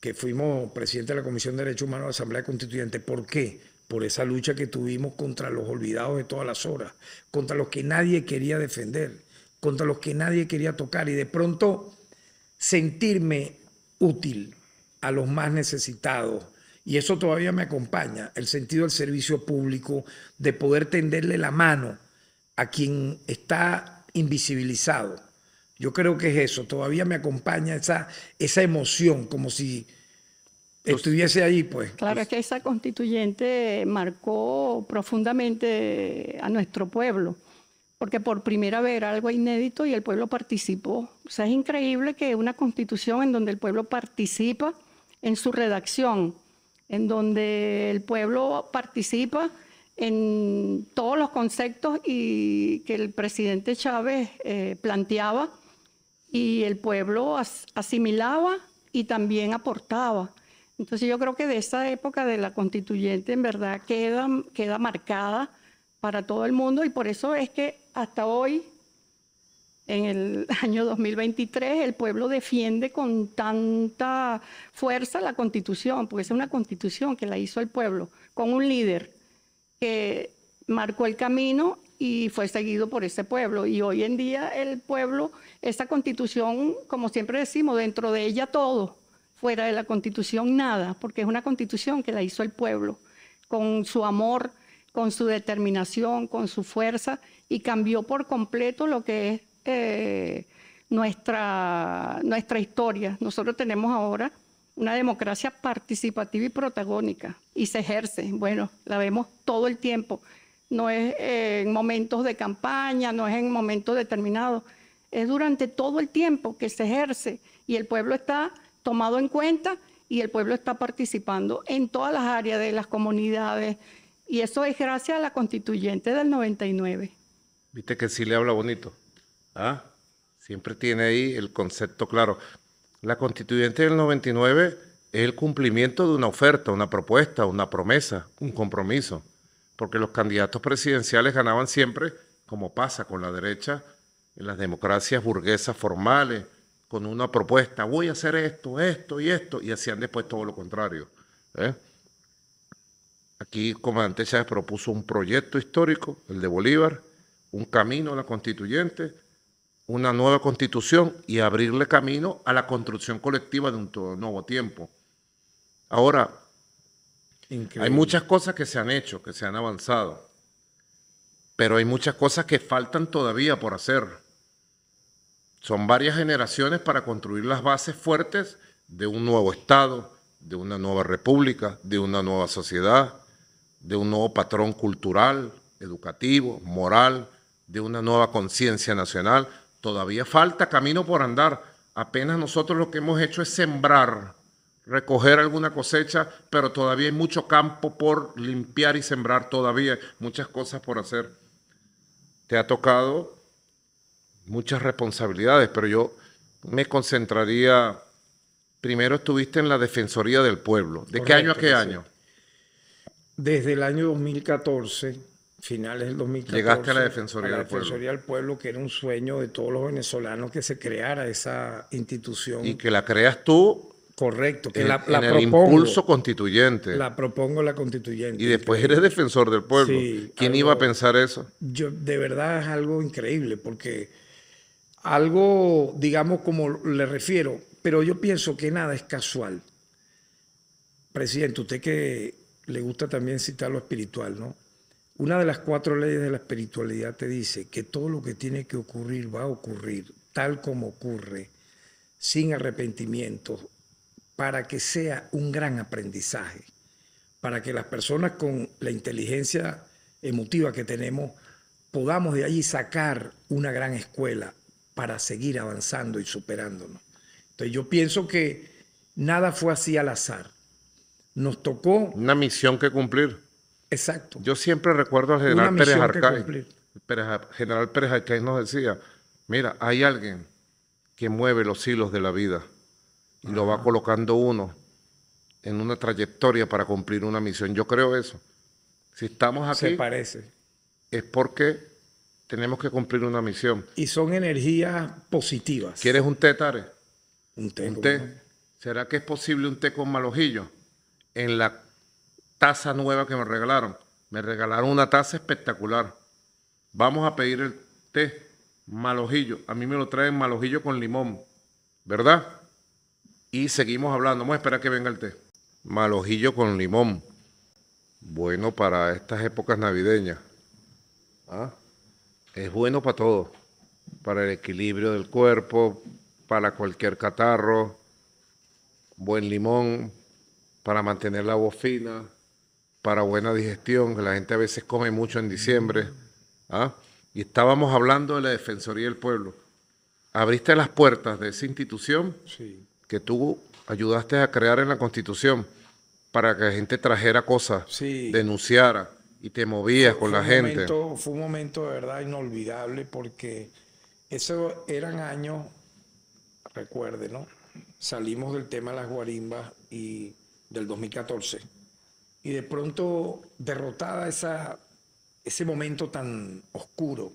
que fuimos presidente de la Comisión de Derechos Humanos de la Asamblea Constituyente. ¿Por qué? Por esa lucha que tuvimos contra los olvidados de todas las horas, contra los que nadie quería defender, contra los que nadie quería tocar. Y de pronto sentirme útil a los más necesitados. Y eso todavía me acompaña, el sentido del servicio público, de poder tenderle la mano a quien está invisibilizado. Yo creo que es eso, todavía me acompaña esa, esa emoción, como si estuviese ahí, pues. Claro, es que esa constituyente marcó profundamente a nuestro pueblo porque por primera vez era algo inédito y el pueblo participó. O sea, es increíble que una constitución en donde el pueblo participa en su redacción, en donde el pueblo participa en todos los conceptos y que el presidente Chávez eh, planteaba y el pueblo asimilaba y también aportaba. Entonces yo creo que de esa época de la constituyente en verdad queda, queda marcada para todo el mundo y por eso es que hasta hoy, en el *laughs* año 2023, el pueblo defiende con tanta fuerza la constitución, porque es una constitución que la hizo el pueblo, con un líder que marcó el camino y fue seguido por ese pueblo. Y hoy en día el pueblo, esta constitución, como siempre decimos, dentro de ella todo, fuera de la constitución nada, porque es una constitución que la hizo el pueblo, con su amor con su determinación, con su fuerza, y cambió por completo lo que es eh, nuestra, nuestra historia. Nosotros tenemos ahora una democracia participativa y protagónica, y se ejerce, bueno, la vemos todo el tiempo, no es eh, en momentos de campaña, no es en momentos determinados, es durante todo el tiempo que se ejerce y el pueblo está tomado en cuenta y el pueblo está participando en todas las áreas de las comunidades, y eso es gracias a la constituyente del 99. Viste que sí le habla bonito. ¿Ah? Siempre tiene ahí el concepto claro. La constituyente del 99 es el cumplimiento de una oferta, una propuesta, una promesa, un compromiso. Porque los candidatos presidenciales ganaban siempre, como pasa con la derecha, en las democracias burguesas formales, con una propuesta, voy a hacer esto, esto y esto, y hacían después todo lo contrario. ¿eh? Aquí, como antes se propuso un proyecto histórico, el de Bolívar, un camino a la constituyente, una nueva constitución y abrirle camino a la construcción colectiva de un nuevo tiempo. Ahora, hay muchas cosas que se han hecho, que se han avanzado, pero hay muchas cosas que faltan todavía por hacer. Son varias generaciones para construir las bases fuertes de un nuevo Estado, de una nueva república, de una nueva sociedad, de un nuevo patrón cultural, educativo, moral, de una nueva conciencia nacional. Todavía falta camino por andar. Apenas nosotros lo que hemos hecho es sembrar, recoger alguna cosecha, pero todavía hay mucho campo por limpiar y sembrar todavía, muchas cosas por hacer. Te ha tocado muchas responsabilidades, pero yo me concentraría, primero estuviste en la Defensoría del Pueblo. ¿De qué año a qué año? desde el año 2014, finales del 2014. Llegaste a la Defensoría, a la Defensoría del, Pueblo. que era un sueño de todos los venezolanos que se creara esa institución. Y que la creas tú. Correcto, que la, la en impulso constituyente. La propongo la constituyente. Y después eres defensor del pueblo. ¿Quién iba a pensar eso? Yo, de verdad es algo increíble, porque algo, digamos, como le refiero, pero yo pienso que nada es casual. Presidente, usted que le gusta también citar lo espiritual, ¿no? Una de las cuatro leyes de la espiritualidad te dice que todo lo que tiene que ocurrir va a ocurrir tal como ocurre, sin arrepentimiento, para que sea un gran aprendizaje, para que las personas con la inteligencia emotiva que tenemos podamos de allí sacar una gran escuela para seguir avanzando y superándonos. Entonces yo pienso que nada fue así al azar nos tocó. Una misión que cumplir. Exacto. Yo siempre recuerdo al general Una Pérez General Pérez Arcaiz nos decía: Mira, hay alguien que mueve los hilos de la vida y lo va colocando uno en una trayectoria para cumplir una misión. Yo creo eso. Si estamos aquí. Se parece. Es porque tenemos que cumplir una misión. Y son energías positivas. ¿Quieres un té, Tare? Un Un té. ¿Será que es posible un té con malojillo? en la taza nueva que me regalaron. Me regalaron una taza espectacular. Vamos a pedir el té malojillo. A mí me lo traen malojillo con limón, ¿verdad? Y seguimos hablando. Vamos a esperar que venga el té. Malojillo con limón. Bueno para estas épocas navideñas. ¿Ah? Es bueno para todo. Para el equilibrio del cuerpo, para cualquier catarro. Buen limón, para mantener la voz fina, para buena digestión, que la gente a veces come mucho en diciembre. ¿ah? Y estábamos hablando de la Defensoría del Pueblo. Abriste las puertas de esa institución que tú ayudaste a crear en la Constitución para que la gente trajera cosas, denunciara y te movías con la gente. Momento, fue un momento de verdad inolvidable porque esos eran años, recuerde, ¿no? Salimos del tema de las guarimbas y del 2014. Y de pronto, derrotada esa, ese momento tan oscuro,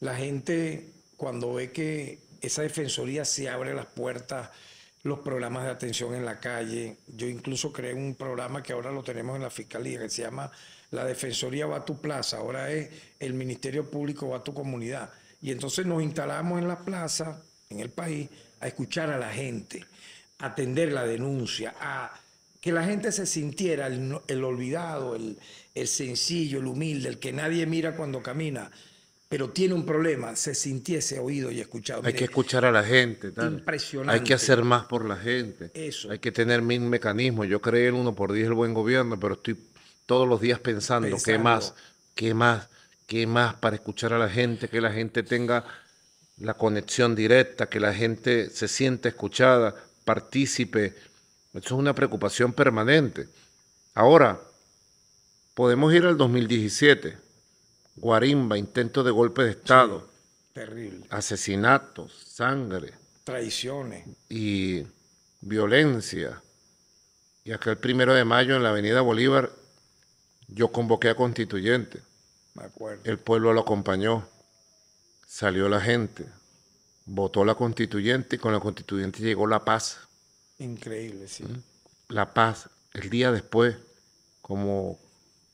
la gente cuando ve que esa defensoría se abre las puertas, los programas de atención en la calle. Yo incluso creé un programa que ahora lo tenemos en la fiscalía, que se llama La Defensoría va a tu plaza, ahora es el Ministerio Público va a tu comunidad. Y entonces nos instalamos en la plaza, en el país, a escuchar a la gente, atender la denuncia, a que la gente se sintiera el, olvidado, el, sencillo, el humilde, el que nadie mira cuando camina, pero tiene un problema, se sintiese oído y escuchado. Hay que escuchar a la gente. Impresionante. Hay que hacer más por la gente. Eso. Hay que tener mil mecanismos. Yo creo en uno por diez el buen gobierno, pero estoy todos los días pensando, qué más, qué más, qué más para escuchar a la gente, que la gente tenga la conexión directa, que la gente se sienta escuchada, partícipe eso es una preocupación permanente. Ahora, podemos ir al 2017. Guarimba, intento de golpe de Estado. terrible. Asesinatos, sangre. Traiciones. Y violencia. Y acá el primero de mayo en la Avenida Bolívar, yo convoqué a constituyente. Me acuerdo. El pueblo lo acompañó. Salió la gente. Votó la constituyente y con la constituyente llegó la paz. Increíble, sí. La paz, el día después, como,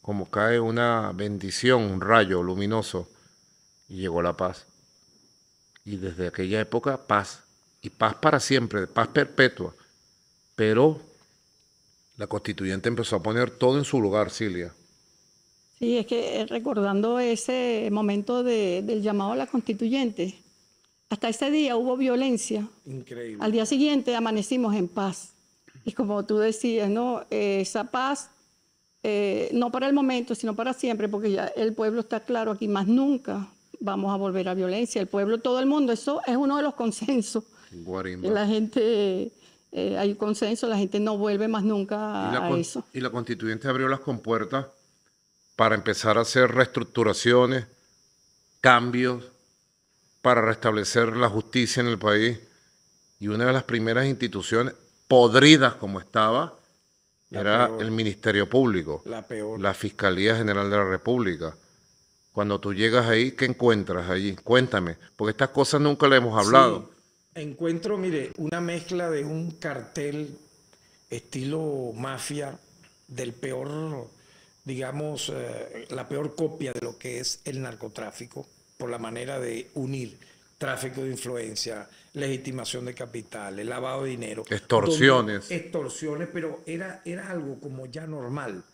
como cae una bendición, un rayo luminoso, y llegó la paz. Y desde aquella época, paz. Y paz para siempre, paz perpetua. Pero la constituyente empezó a poner todo en su lugar, Silvia. Sí, es que eh, recordando ese momento del llamado a la constituyente, hasta ese día hubo violencia. Increíble. Al día siguiente amanecimos en paz. Y como tú decías, ¿no? esa paz, eh, no para el momento, sino para siempre, porque ya el pueblo está claro aquí, más nunca vamos a volver a violencia. El pueblo, todo el mundo, eso es uno de los consensos. Guarimba. La gente, eh, hay consenso, la gente no vuelve más nunca a eso. Y la constituyente abrió las compuertas para empezar a hacer reestructuraciones, cambios, para restablecer la justicia en el país. Y una de las primeras instituciones podridas como estaba era el Ministerio Público, la, peor. la Fiscalía General de la República. Cuando tú llegas ahí, ¿qué encuentras ahí? Cuéntame, porque estas cosas nunca le hemos hablado. Encuentro, mire, una mezcla de un cartel estilo mafia del peor, digamos, eh, la peor copia de lo que es el narcotráfico por la manera de unir tráfico de influencia, legitimación de capitales, lavado de dinero. Extorsiones. Extorsiones, pero era, era algo como ya normal,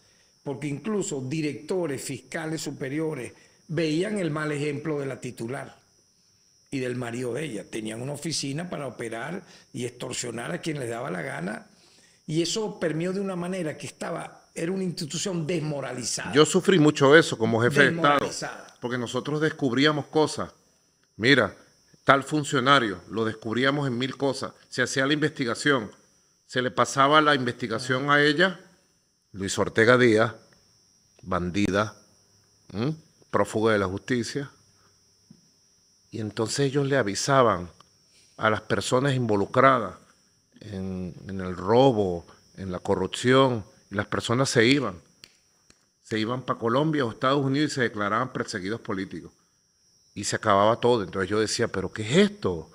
porque incluso directores, fiscales superiores veían el mal ejemplo de la titular y del marido de ella. Tenían una oficina para operar y extorsionar a quien les daba la gana, y eso permió de una manera que estaba era una institución desmoralizada. Yo sufrí mucho eso como jefe de Estado, porque nosotros descubríamos cosas. Mira, tal funcionario, lo descubríamos en mil cosas, se hacía la investigación, se le pasaba la investigación a ella, Luis Ortega Díaz, bandida, prófuga de la justicia, y entonces ellos le avisaban a las personas involucradas en el robo, en la corrupción, las personas se iban. Se iban para Colombia o Estados Unidos y se declaraban perseguidos políticos. Y se acababa todo. Entonces yo decía, pero ¿qué es esto?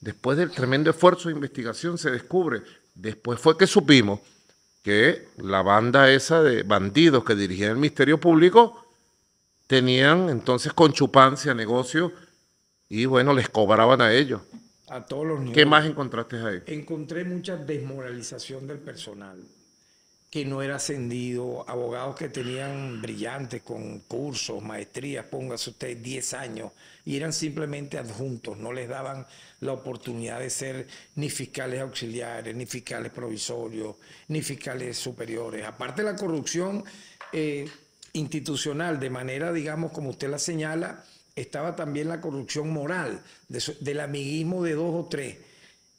Después del tremendo esfuerzo de investigación se descubre. Después fue que supimos que la banda esa de bandidos que dirigían el Ministerio Público tenían entonces conchupancia, negocio, y bueno, les cobraban a ellos. A todos los niños. ¿Qué más encontraste ahí? Encontré mucha desmoralización del personal que no era ascendido, abogados que tenían brillantes con cursos, maestrías, póngase usted 10 años, y eran simplemente adjuntos, no les daban la oportunidad de ser ni fiscales auxiliares, ni fiscales provisorios, ni fiscales superiores. Aparte de la corrupción eh, institucional, de manera, digamos, como usted la señala, estaba también la corrupción moral, de, del amiguismo de dos o tres.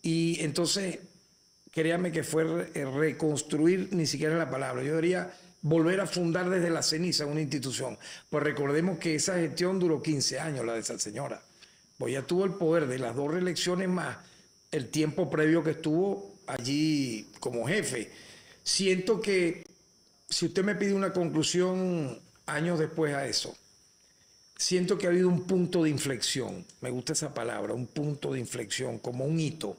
Y entonces créame que fue eh, reconstruir ni siquiera la palabra. Yo diría volver a fundar desde la ceniza una institución. Pues recordemos que esa gestión duró 15 años, la de esa señora. pues ya tuvo el poder de las dos reelecciones más el tiempo previo que estuvo allí como jefe. Siento que si usted me pide una conclusión años después a eso, siento que ha habido un punto de inflexión, me gusta esa palabra, un punto de inflexión, como un hito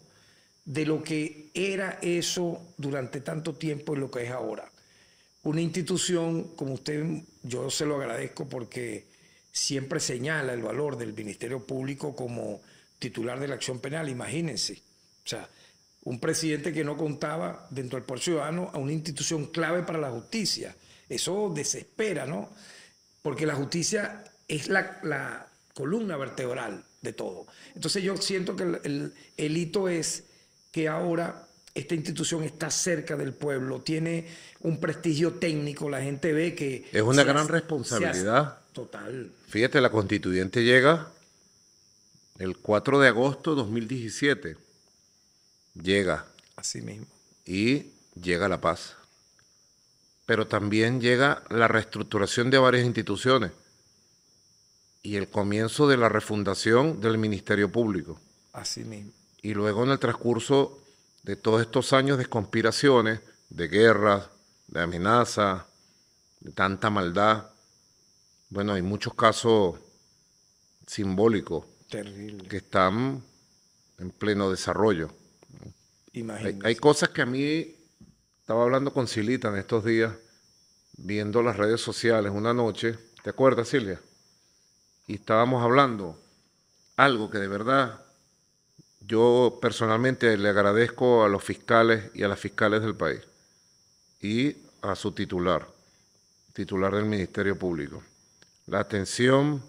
de lo que era eso durante tanto tiempo y lo que es ahora. Una institución, como usted, yo se lo agradezco porque siempre señala el valor del Ministerio Público como titular de la acción penal, imagínense. O sea, un presidente que no contaba dentro del pueblo Ciudadano a una institución clave para la justicia. Eso desespera, ¿no? Porque la justicia es la, columna vertebral de todo. Entonces yo siento que el hito es ahora esta institución está cerca del pueblo, tiene un prestigio técnico, la gente ve que... Es una gran responsabilidad. total. Fíjate, la constituyente llega el 4 de agosto de 2017. Llega. Así mismo. Y llega la paz. Pero también llega la reestructuración de varias instituciones y el comienzo de la refundación del Ministerio Público. Así mismo y luego en el transcurso de todos estos años de conspiraciones, de guerras, de amenazas, de tanta maldad, bueno, hay muchos casos simbólicos que están en pleno desarrollo. hay, cosas que a mí, estaba hablando con Silita en estos días, viendo las redes sociales una noche, ¿te acuerdas Silvia? Y estábamos hablando algo que de verdad yo personalmente le agradezco a los fiscales y a las fiscales del país y a su titular, titular del Ministerio Público, la atención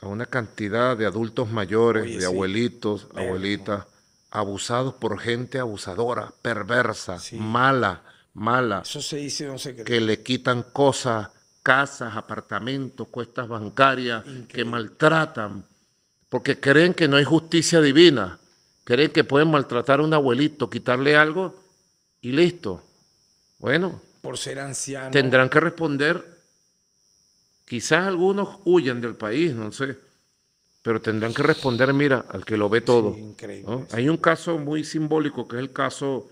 a una cantidad de adultos mayores, de abuelitos, abuelitas, abusados por gente abusadora, perversa, mala, mala. Eso se dice, no Que le quitan cosas, casas, apartamentos, cuestas bancarias, que maltratan, porque creen que no hay justicia divina. ¿Creen que pueden maltratar a un abuelito, quitarle algo y listo? Bueno. Por ser anciano. Tendrán que responder. Quizás algunos huyen del país, no sé. Pero tendrán que responder, mira, al que lo ve todo. Hay un caso muy simbólico que es el caso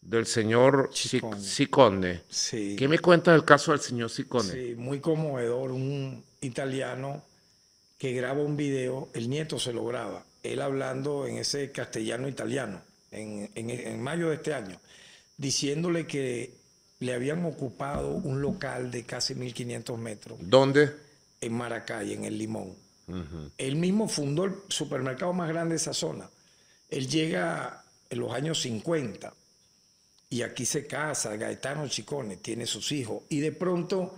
del señor Sicone. ¿Qué me cuentas del caso del señor Ciccone? Sí, muy conmovedor. Un italiano que graba un video, el nieto se lo graba él hablando en ese castellano italiano, en, mayo de este año, diciéndole que le habían ocupado un local de casi 1.500 metros. ¿Dónde? En Maracay, en El Limón. Él mismo fundó el supermercado más grande de esa zona. Él llega en los años 50 y aquí se casa, Gaetano Chicone, tiene sus hijos y de pronto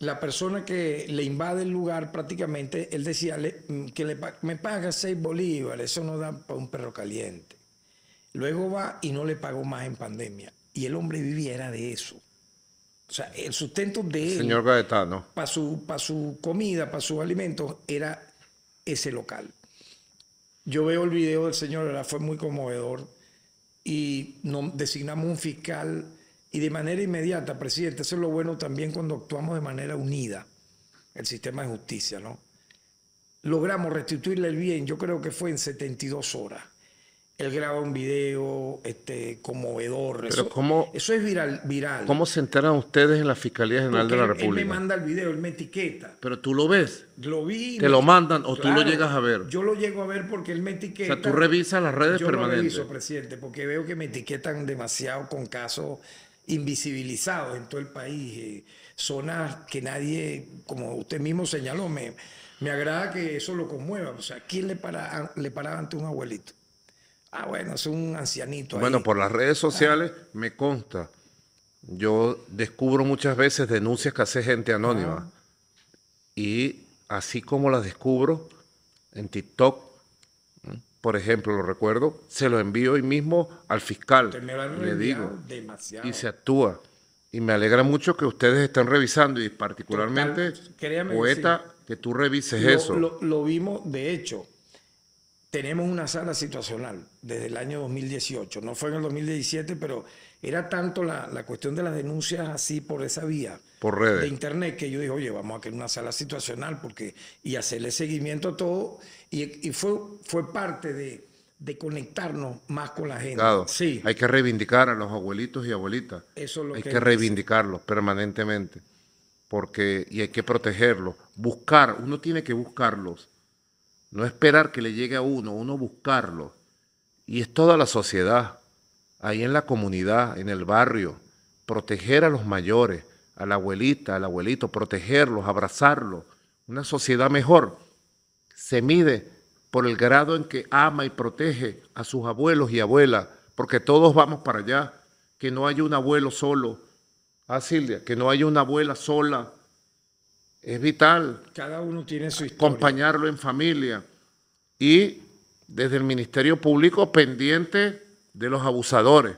la persona que le invade el lugar prácticamente, él decía mm, que le, me paga seis bolívares, eso no da para un perro caliente. Luego va y no le pagó más en pandemia. Y el hombre viviera de eso. O sea, el sustento de él. Señor Gaetano. Para su, su comida, para sus alimentos, era ese local. Yo veo el video del señor, fue muy conmovedor. Y nos designamos un fiscal y de manera inmediata, presidente. Eso es lo bueno también cuando actuamos de manera unida, el sistema de justicia, ¿no? Logramos restituirle el bien, yo creo que fue en 72 horas. Él graba un video este, conmovedor. Pero eso, es viral, ¿Cómo se enteran ustedes en la Fiscalía General de la República? Él me manda el video, él me etiqueta. Pero tú lo ves. Lo vi. Te lo mandan o tú lo llegas a ver. Yo lo llego a ver porque él me etiqueta. O sea, tú revisas las redes permanentes. Yo reviso, presidente, porque veo que me etiquetan demasiado con casos invisibilizados en todo el país, eh, zonas que nadie, como usted mismo señaló, me, me agrada que eso lo conmueva. O sea, ¿quién le, para, le paraba ante un abuelito? Ah, bueno, es un ancianito. Bueno, por las redes ah. sociales me consta. Yo descubro muchas veces denuncias que hace gente anónima. Ah. Y así como las descubro en TikTok, por ejemplo, lo recuerdo, se lo envío hoy mismo al fiscal. le digo. Y se actúa. Y me alegra mucho que ustedes estén revisando y particularmente, poeta, que tú revises eso. Lo, lo, vimos, de hecho, tenemos una sala situacional desde el año 2018. No fue en el 2017, pero era tanto la, cuestión de las denuncias así por esa vía por de internet que yo dije, oye, vamos a crear una sala situacional porque y hacerle seguimiento a todo. Y, fue, fue parte de, conectarnos más con la gente. Claro. Hay que reivindicar a los abuelitos y abuelitas. Eso hay que, que reivindicarlos permanentemente. Porque, y hay que protegerlos. Buscar, uno tiene que buscarlos. No esperar que le llegue a uno, uno buscarlos. Y es toda la sociedad ahí en la comunidad, en el barrio, proteger a los mayores, a la abuelita, al abuelito, protegerlos, abrazarlos, una sociedad mejor, se mide por el grado en que ama y protege a sus abuelos y abuelas, porque todos vamos para allá, que no haya un abuelo solo, ah Silvia, que no haya una abuela sola, es vital. Cada uno tiene su historia. Acompañarlo en familia y desde el Ministerio Público pendiente de los abusadores,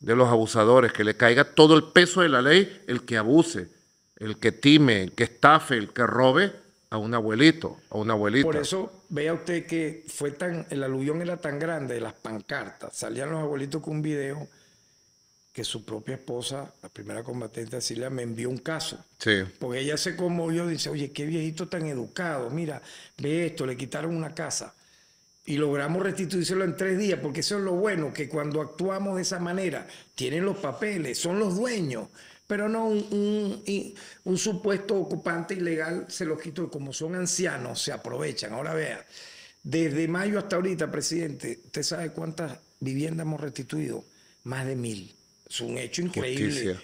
de los abusadores, que le caiga todo el peso de la ley el que abuse, el que time, el que estafe, el que robe a un abuelito, a un abuelito Por eso vea usted que fue tan, el aluvión era tan grande de las pancartas, salían los abuelitos con un video que su propia esposa, la primera combatiente Silvia, me envió un caso. Sí. Porque ella se conmovió, dice, oye, qué viejito tan educado, mira, ve esto, le quitaron una casa y logramos restituírselo en tres días, porque eso es lo bueno, que cuando actuamos de esa manera, tienen los papeles, son los dueños, pero no un, un, supuesto ocupante ilegal se los quitó, como son ancianos, se aprovechan. Ahora vea, desde mayo hasta ahorita, presidente, ¿usted sabe cuántas viviendas hemos restituido? Más de mil. Es un hecho increíble,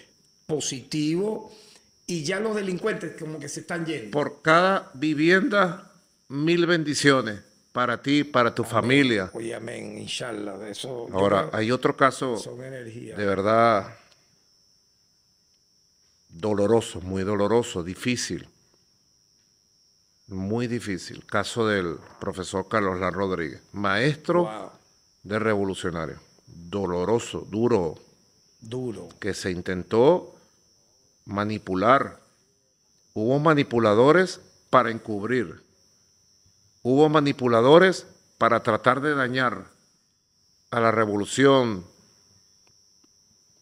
positivo, y ya los delincuentes como que se están yendo. Por cada vivienda, mil bendiciones para ti, para tu familia. amén, inshallah. Ahora, hay otro caso de verdad doloroso, muy doloroso, difícil. Muy difícil. Caso del profesor Carlos Lan Rodríguez, maestro de revolucionario. Doloroso, duro. Duro. Que se intentó manipular. Hubo manipuladores para encubrir hubo manipuladores para tratar de dañar a la revolución.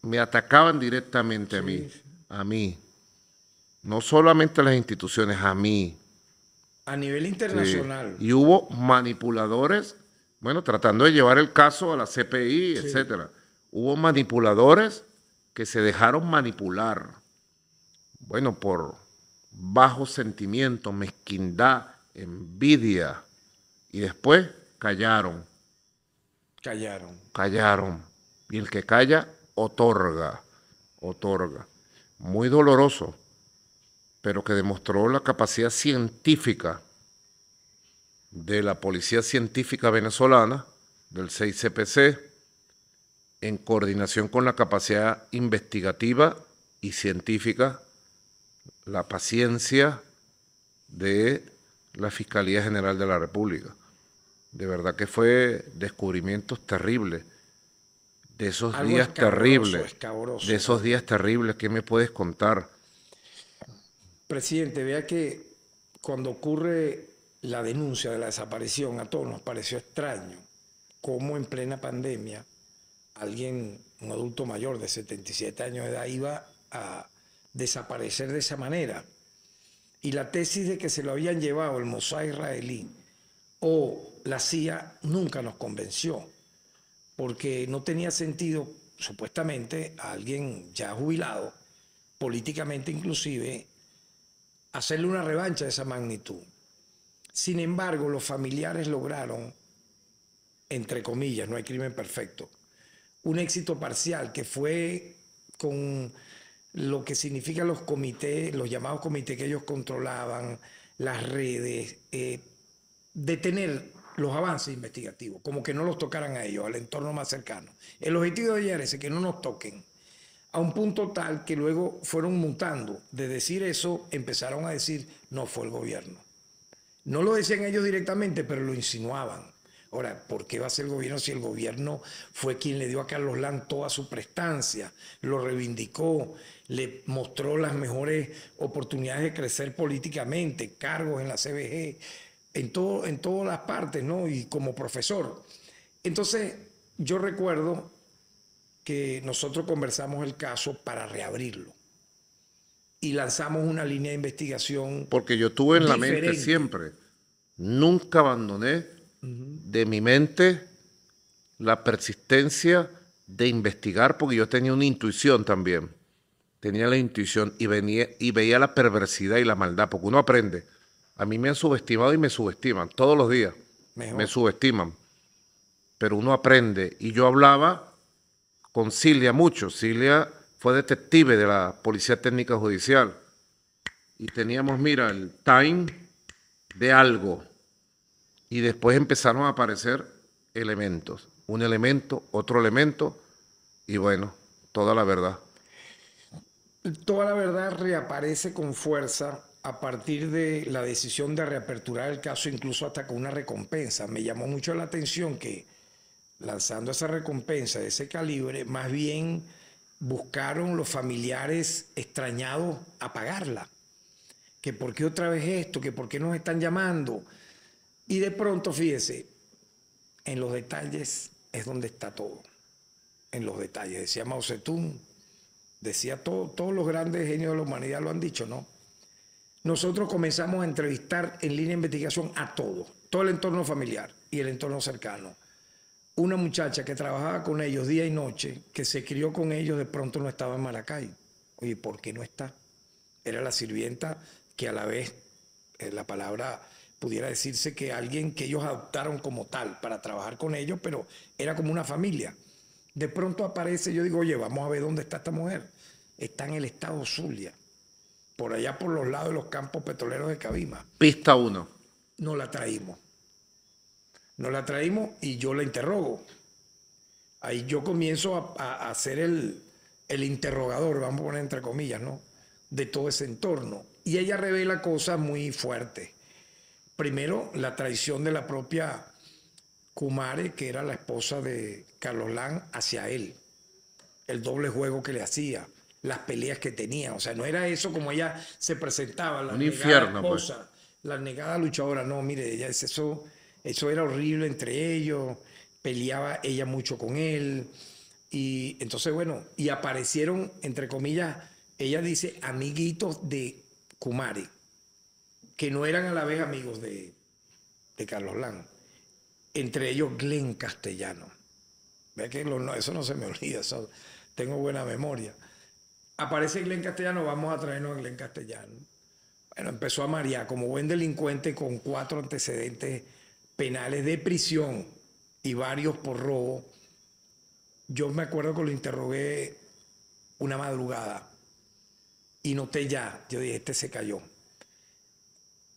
Me atacaban directamente a mí, a mí. No solamente a las instituciones, a mí. A nivel internacional. Y hubo manipuladores, bueno, tratando de llevar el caso a la CPI, etcétera. Hubo manipuladores que se dejaron manipular, bueno, por bajos sentimientos, mezquindad, envidia. Y después callaron. Callaron. Callaron. Y el que calla, otorga. Otorga. Muy doloroso, pero que demostró la capacidad científica de la Policía Científica Venezolana, del 6CPC, en coordinación con la capacidad investigativa y científica, la paciencia de la Fiscalía General de la República. De verdad que fue descubrimientos terribles, de esos días terribles, de esos días terribles, ¿qué me puedes contar? Presidente, vea que cuando ocurre la denuncia de la desaparición, a todos nos pareció extraño cómo en plena pandemia alguien, un adulto mayor de 77 años de edad, iba a desaparecer de esa manera y la tesis de que se lo habían llevado el Mossad israelí o la CIA nunca nos convenció, porque no tenía sentido, supuestamente, a alguien ya jubilado, políticamente inclusive, hacerle una revancha de esa magnitud. Sin embargo, los familiares lograron, entre comillas, no hay crimen perfecto, un éxito parcial que fue con lo que significan los comités, los llamados comités que ellos controlaban, las redes, eh, detener los avances investigativos, como que no los tocaran a ellos, al entorno más cercano. El objetivo de ayer es que no nos toquen, a un punto tal que luego fueron mutando. De decir eso, empezaron a decir, no fue el gobierno. No lo decían ellos directamente, pero lo insinuaban. Ahora, ¿por qué va a ser el gobierno si el gobierno fue quien le dio a Carlos Lan toda su prestancia, lo reivindicó, le mostró las mejores oportunidades de crecer políticamente, cargos en la CBG, en, todo, en todas las partes, ¿no? Y como profesor. Entonces, yo recuerdo que nosotros conversamos el caso para reabrirlo y lanzamos una línea de investigación. Porque yo tuve en la mente siempre, nunca abandoné de mi mente la persistencia de investigar, porque yo tenía una intuición también. Tenía la intuición y, venía, y veía la perversidad y la maldad, porque uno aprende. A mí me han subestimado y me subestiman todos los días. Me subestiman. Pero uno aprende. Y yo hablaba con Silvia mucho. Silvia fue detective de la Policía Técnica Judicial. Y teníamos, mira, el time de algo y después empezaron a aparecer elementos, un elemento, otro elemento, y bueno, toda la verdad. Toda la verdad reaparece con fuerza a partir de la decisión de reaperturar el caso, incluso hasta con una recompensa. Me llamó mucho la atención que lanzando esa recompensa de ese calibre, más bien buscaron los familiares extrañados a pagarla. Que por qué otra vez esto, que por qué nos están llamando y de pronto, fíjese, en los detalles es donde está todo. En los detalles. Decía Mao Zedong, decía todo, todos los grandes genios de la humanidad lo han dicho, ¿no? Nosotros comenzamos a entrevistar en línea de investigación a todos, todo el entorno familiar y el entorno cercano. Una muchacha que trabajaba con ellos día y noche, que se crió con ellos, de pronto no estaba en Maracay. Oye, ¿por qué no está? Era la sirvienta que a la vez, eh, la palabra pudiera decirse que alguien que ellos adoptaron como tal para trabajar con ellos, pero era como una familia. De pronto aparece, yo digo, oye, vamos a ver dónde está esta mujer. Está en el estado Zulia, por allá por los lados de los campos petroleros de Cabima. Pista uno. No la traímos. No la traímos y yo la interrogo. Ahí yo comienzo a, ser hacer el, el interrogador, vamos a poner entre comillas, ¿no? De todo ese entorno. Y ella revela cosas muy fuertes primero la traición de la propia Kumare, que era la esposa de Carlos Lán, hacia él. El doble juego que le hacía, las peleas que tenía. O sea, no era eso como ella se presentaba, la infierno, pues. la negada luchadora. No, mire, ella eso, eso era horrible entre ellos. Peleaba ella mucho con él. Y entonces, bueno, y aparecieron, entre comillas, ella dice, amiguitos de Kumare que no eran a la vez amigos de, Carlos Lang. Entre ellos Glenn Castellano. Ve que eso no se me *laughs* olvida, tengo buena memoria. Aparece Glenn Castellano, vamos a traernos a Glenn Castellano. Bueno, empezó a María como buen delincuente con cuatro antecedentes penales de prisión y varios por robo. Yo me acuerdo que lo interrogué una madrugada y noté ya, yo dije, este se cayó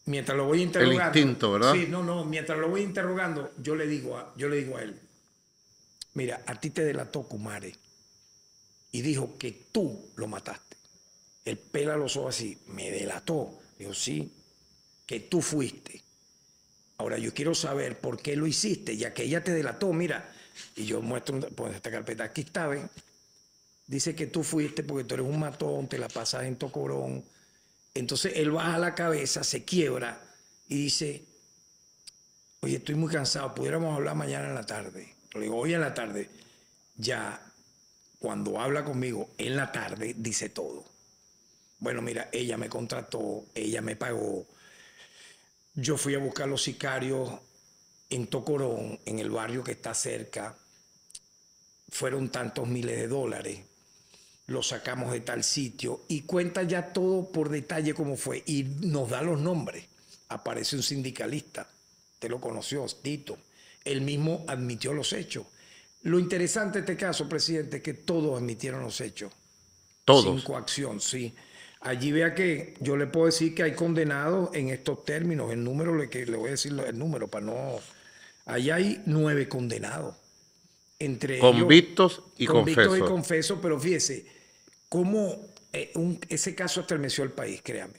mientras lo voy interrogando. no, no, mientras lo voy interrogando, yo le digo a, yo le digo a él, mira, a ti te delató Kumare y dijo que tú lo mataste. El pela los ojos así, me delató. Digo, sí, que tú fuiste. Ahora yo quiero saber por qué lo hiciste, ya que ella te delató, mira. Y yo muestro pues, esta carpeta, aquí está, Dice que tú fuiste porque tú eres un matón, te la pasas en Tocorón, entonces él baja la cabeza, se quiebra y dice, oye, estoy muy cansado, pudiéramos hablar mañana en la tarde. Le digo, hoy en la tarde, ya cuando habla conmigo en la tarde, dice todo. Bueno, mira, ella me contrató, ella me pagó. Yo fui a buscar a los sicarios en Tocorón, en el barrio que está cerca. Fueron tantos miles de dólares lo sacamos de tal sitio y cuenta ya todo por detalle cómo fue y nos da los nombres. Aparece un sindicalista, te lo conoció, Tito. Él mismo admitió los hechos. Lo interesante de este caso, presidente, es que todos admitieron los hechos. Todos. Sin coacción, sí. Allí vea que yo le puedo decir que hay condenados en estos términos. El número, le, que, le voy a decir el número para no. allí hay nueve condenados. Entre convictos y confesos. Convictos y confesos, pero fíjese, cómo eh, ese caso estremeció al país, créame.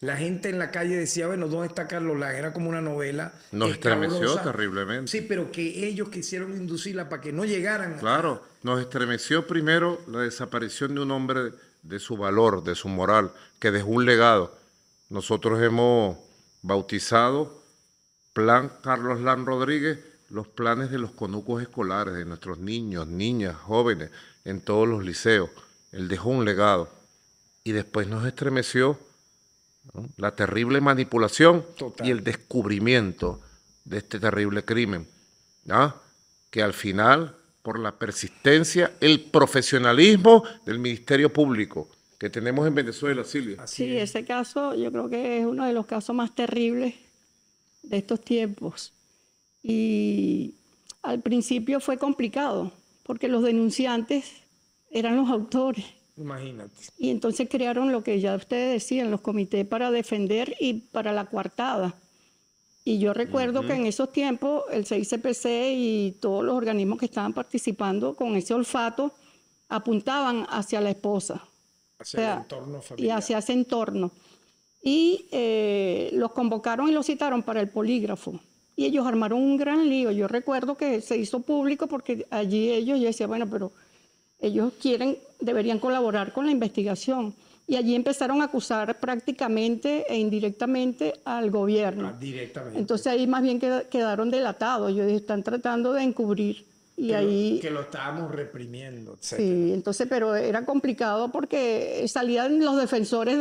La gente en la calle decía, bueno, ¿dónde está Carlos Lán? Era como una novela. Nos estremeció terriblemente. Sí, pero que ellos quisieron inducirla para que no llegaran. Claro, nos estremeció primero la desaparición de un hombre de su valor, de su moral, que dejó un legado. Nosotros hemos bautizado Plan Carlos Lan Rodríguez los planes de los conucos escolares, de nuestros niños, niñas, jóvenes, en todos los liceos. Él dejó un legado y después nos estremeció la terrible manipulación y el descubrimiento de este terrible crimen, que al final, por la persistencia, el profesionalismo del Ministerio Público que tenemos en Venezuela, Silvia. sí, ese caso yo creo que es uno de los casos más terribles de estos tiempos. Y al principio fue complicado, porque los denunciantes eran los autores. Imagínate. Y entonces crearon lo que ya ustedes decían, los comités para defender y para la coartada. Y yo recuerdo que en esos tiempos el CICPC y todos los organismos que estaban participando con ese olfato apuntaban hacia la esposa. Hacia el entorno familiar. Y hacia ese entorno. Y eh, los convocaron y los citaron para el polígrafo. Y ellos armaron un gran lío. Yo recuerdo que se hizo público porque allí ellos, ya decía, bueno, pero ellos quieren, deberían colaborar con la investigación. Y allí empezaron a acusar prácticamente e indirectamente al gobierno. Ah, directamente. Entonces ahí más bien quedaron delatados. Yo dije, están tratando de encubrir. Y ahí... que lo estábamos reprimiendo, Sí, entonces, pero era complicado porque salían los defensores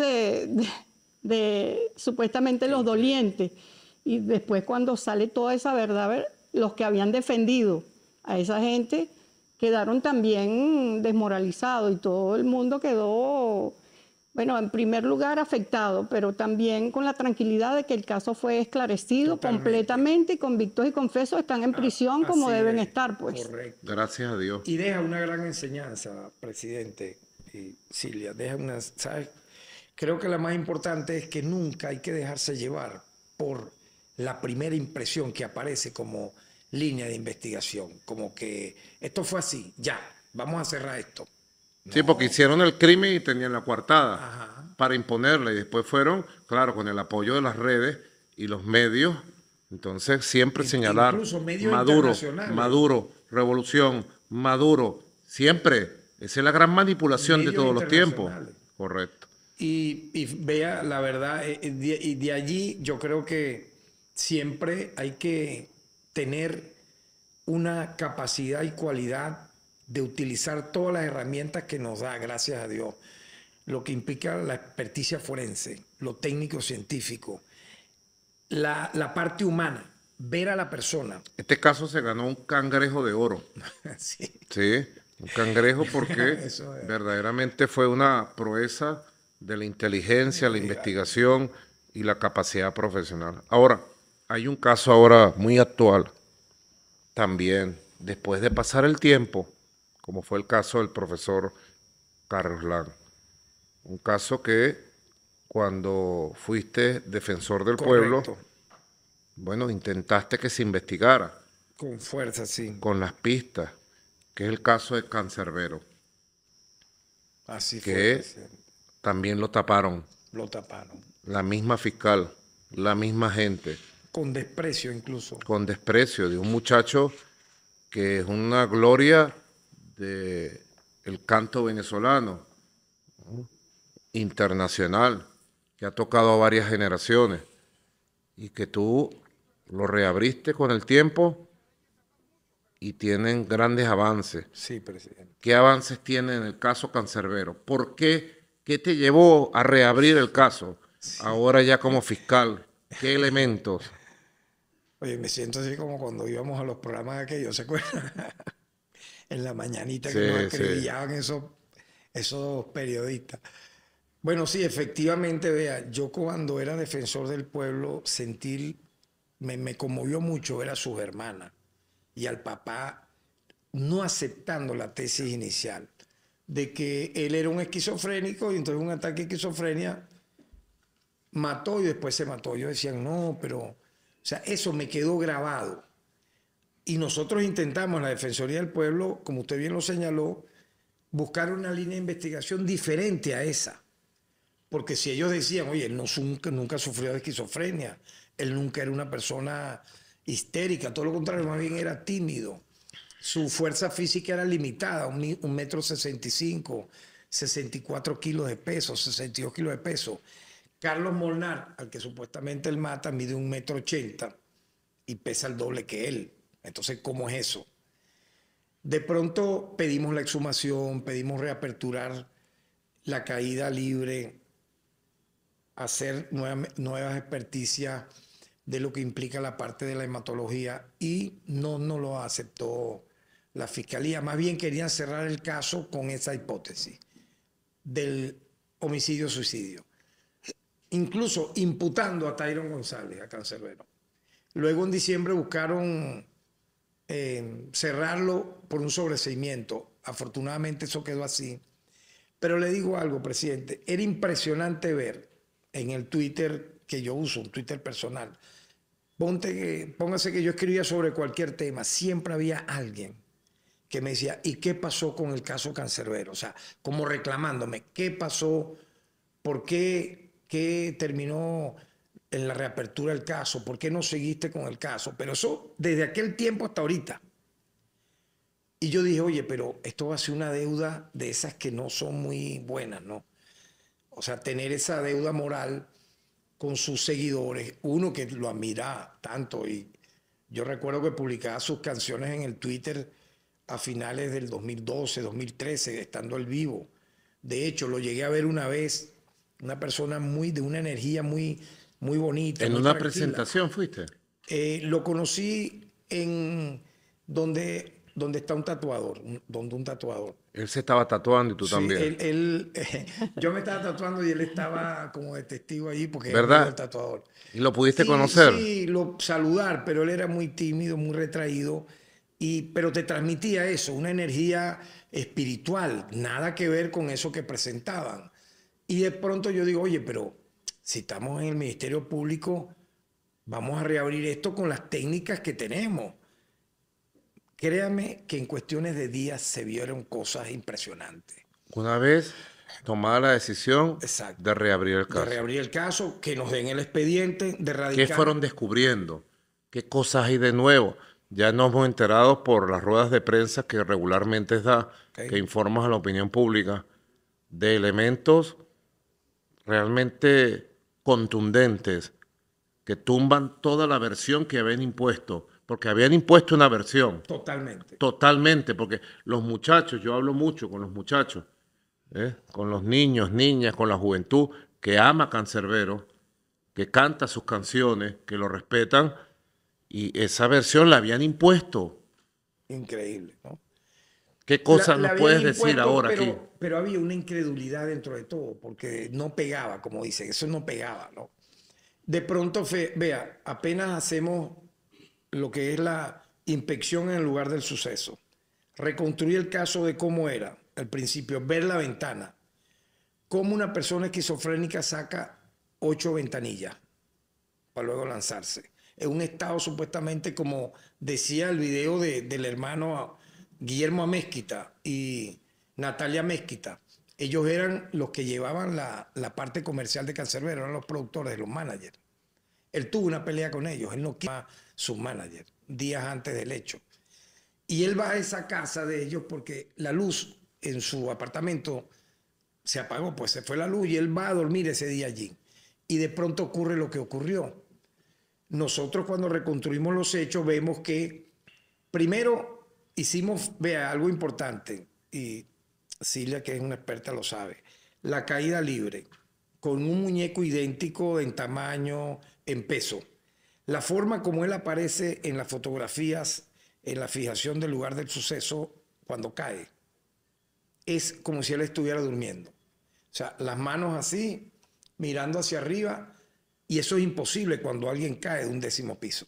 de, supuestamente los dolientes. Y después cuando sale toda esa verdad, los que habían defendido a esa gente quedaron también desmoralizados y todo el mundo quedó, bueno, en primer lugar afectado, pero también con la tranquilidad de que el caso fue esclarecido completamente y convictos y confesos están en ah, prisión como deben estar, pues. Correcto. Gracias a Dios. Y deja una gran enseñanza, presidente y Silvia, deja una, ¿sabes? Creo que la más importante es que nunca hay que dejarse llevar por la primera impresión que aparece como línea de investigación, como que esto fue así, ya, vamos a cerrar esto. Sí, porque hicieron el crimen y tenían la coartada para imponerla y después fueron, claro, con el apoyo de las redes y los medios, entonces siempre señalaron Maduro, Maduro, revolución, Maduro, siempre, esa es la gran manipulación de todos los tiempos. Correcto. Y, vea, la verdad, eh, eh, y de allí yo creo que siempre hay que tener una capacidad y cualidad de utilizar todas las herramientas que nos da, gracias a Dios, lo que implica la experticia forense, lo técnico científico, la, parte humana, ver a la persona. Este caso se ganó un cangrejo de oro. *laughs* sí. un cangrejo *laughs* porque verdaderamente fue una proeza de la inteligencia, la investigación y la capacidad profesional. Ahora, hay un caso ahora muy actual también, después de pasar el tiempo, como fue el caso del profesor Carlos Lang. Un caso que cuando fuiste defensor del pueblo, bueno, intentaste que se investigara. Con fuerza, sí. Con las pistas, que es el caso de Cancerbero. Así que también lo taparon. Lo taparon. La misma fiscal, la misma gente con desprecio incluso. Con desprecio de un muchacho que es una gloria del el canto venezolano, internacional, que ha tocado a varias generaciones y que tú lo reabriste con el tiempo y tienen grandes avances. Sí, presidente. ¿Qué avances tiene en el caso cancerbero? ¿Por qué? ¿Qué te llevó a reabrir el caso? Ahora ya como fiscal, ¿qué elementos? Oye, me siento así como cuando íbamos a los programas aquellos, ¿se acuerdan? *laughs* en la mañanita que nos esos, esos periodistas. Bueno, sí, efectivamente, vea, yo cuando era defensor del pueblo, sentir, me, conmovió mucho ver a sus hermanas y al papá no aceptando la tesis inicial de que él era un esquizofrénico y entonces un ataque de esquizofrenia mató y después se mató. Yo decían, no, pero o sea, eso me quedó grabado. Y nosotros intentamos, la Defensoría del Pueblo, como usted bien lo señaló, buscar una línea de investigación diferente a esa. Porque si ellos decían, oye, él nunca, sufrió de esquizofrenia, él nunca era una persona histérica, todo lo contrario, más bien era tímido. Su fuerza física era limitada, un, metro sesenta y cinco, 64 kilos de peso, 62 kilos de peso. Carlos Molnar, al que supuestamente él mata, mide un metro ochenta y pesa el doble que él. Entonces, ¿cómo es eso? De pronto pedimos la exhumación, pedimos reaperturar la caída libre, hacer nuevas experticias de lo que implica la parte de la hematología y no nos lo aceptó la fiscalía. Más bien querían cerrar el caso con esa hipótesis del homicidio-suicidio incluso imputando a Tyron González, a Cancerbero. Luego en diciembre buscaron eh, cerrarlo por un sobreseimiento. Afortunadamente eso quedó así. Pero le digo algo, presidente, era impresionante ver en el Twitter que yo uso, un Twitter personal, ponte que, póngase que yo escribía sobre cualquier tema, siempre había alguien que me decía, ¿y qué pasó con el caso Cancerbero? O sea, como reclamándome, ¿qué pasó? ¿Por qué que terminó en la reapertura del caso? ¿Por qué no seguiste con el caso? Pero eso desde aquel tiempo hasta ahorita. Y yo dije, oye, pero esto va a ser una deuda de esas que no son muy buenas, ¿no? O sea, tener esa deuda moral con sus seguidores, uno que lo admira tanto. Y yo recuerdo que publicaba sus canciones en el Twitter a finales del 2012, 2013, estando al vivo. De hecho, lo llegué a ver una vez una persona muy de una energía muy, muy bonita. ¿En una presentación fuiste? Eh, lo conocí en donde, donde está un tatuador, donde un tatuador. Él se estaba tatuando y tú también. Él, *laughs* yo me estaba tatuando y él estaba como de testigo allí porque era el tatuador. ¿Y lo pudiste conocer? Sí, lo, saludar, pero él era muy tímido, muy retraído. Y, pero te transmitía eso, una energía espiritual, nada que ver con eso que presentaban. Y de pronto yo digo, oye, pero si estamos en el Ministerio Público, vamos a reabrir esto con las técnicas que tenemos. Créame que en cuestiones de días se vieron cosas impresionantes. Una vez tomada la decisión de reabrir el caso. De reabrir el caso, que nos den el expediente, de radicar. ¿Qué fueron descubriendo? ¿Qué cosas hay de nuevo? Ya nos hemos enterado por las ruedas de prensa que regularmente da, que informas a la opinión pública, de elementos realmente contundentes que tumban toda la versión que habían impuesto, porque habían impuesto una versión. Totalmente. Totalmente, porque los muchachos, yo hablo mucho con los muchachos, ¿eh? con los niños, niñas, con la juventud que ama Cancerbero, que canta sus canciones, que lo respetan, y esa versión la habían impuesto. Increíble, ¿no? ¿Qué cosas nos puedes decir ahora pero, aquí? Pero había una incredulidad dentro de todo, porque no pegaba, como dicen, eso no pegaba, ¿no? De pronto, vea, apenas hacemos lo que es la inspección en el lugar del suceso, reconstruir el caso de cómo era, al principio, ver la ventana, cómo una persona esquizofrénica saca ocho ventanillas para luego lanzarse. En un estado supuestamente, como decía el video del hermano Guillermo Mézquita y Natalia Mezquita, ellos eran los que llevaban la, parte comercial de Cancerbero, eran los productores, los managers. Él tuvo una pelea con ellos, él no quita sus managers días antes del hecho. Y él va a esa casa de ellos porque la luz en su apartamento se apagó, pues se fue la luz y él va a dormir ese día allí. Y de pronto ocurre lo que ocurrió. Nosotros cuando reconstruimos los hechos vemos que primero hicimos, vea, algo importante, y Silvia, que es una experta, lo sabe, la caída libre, con un muñeco idéntico en tamaño, en peso. La forma como él aparece en las fotografías, en la fijación del lugar del suceso cuando cae, es como si él estuviera durmiendo. O sea, las manos así, mirando hacia arriba, y eso es imposible cuando alguien cae de un décimo piso.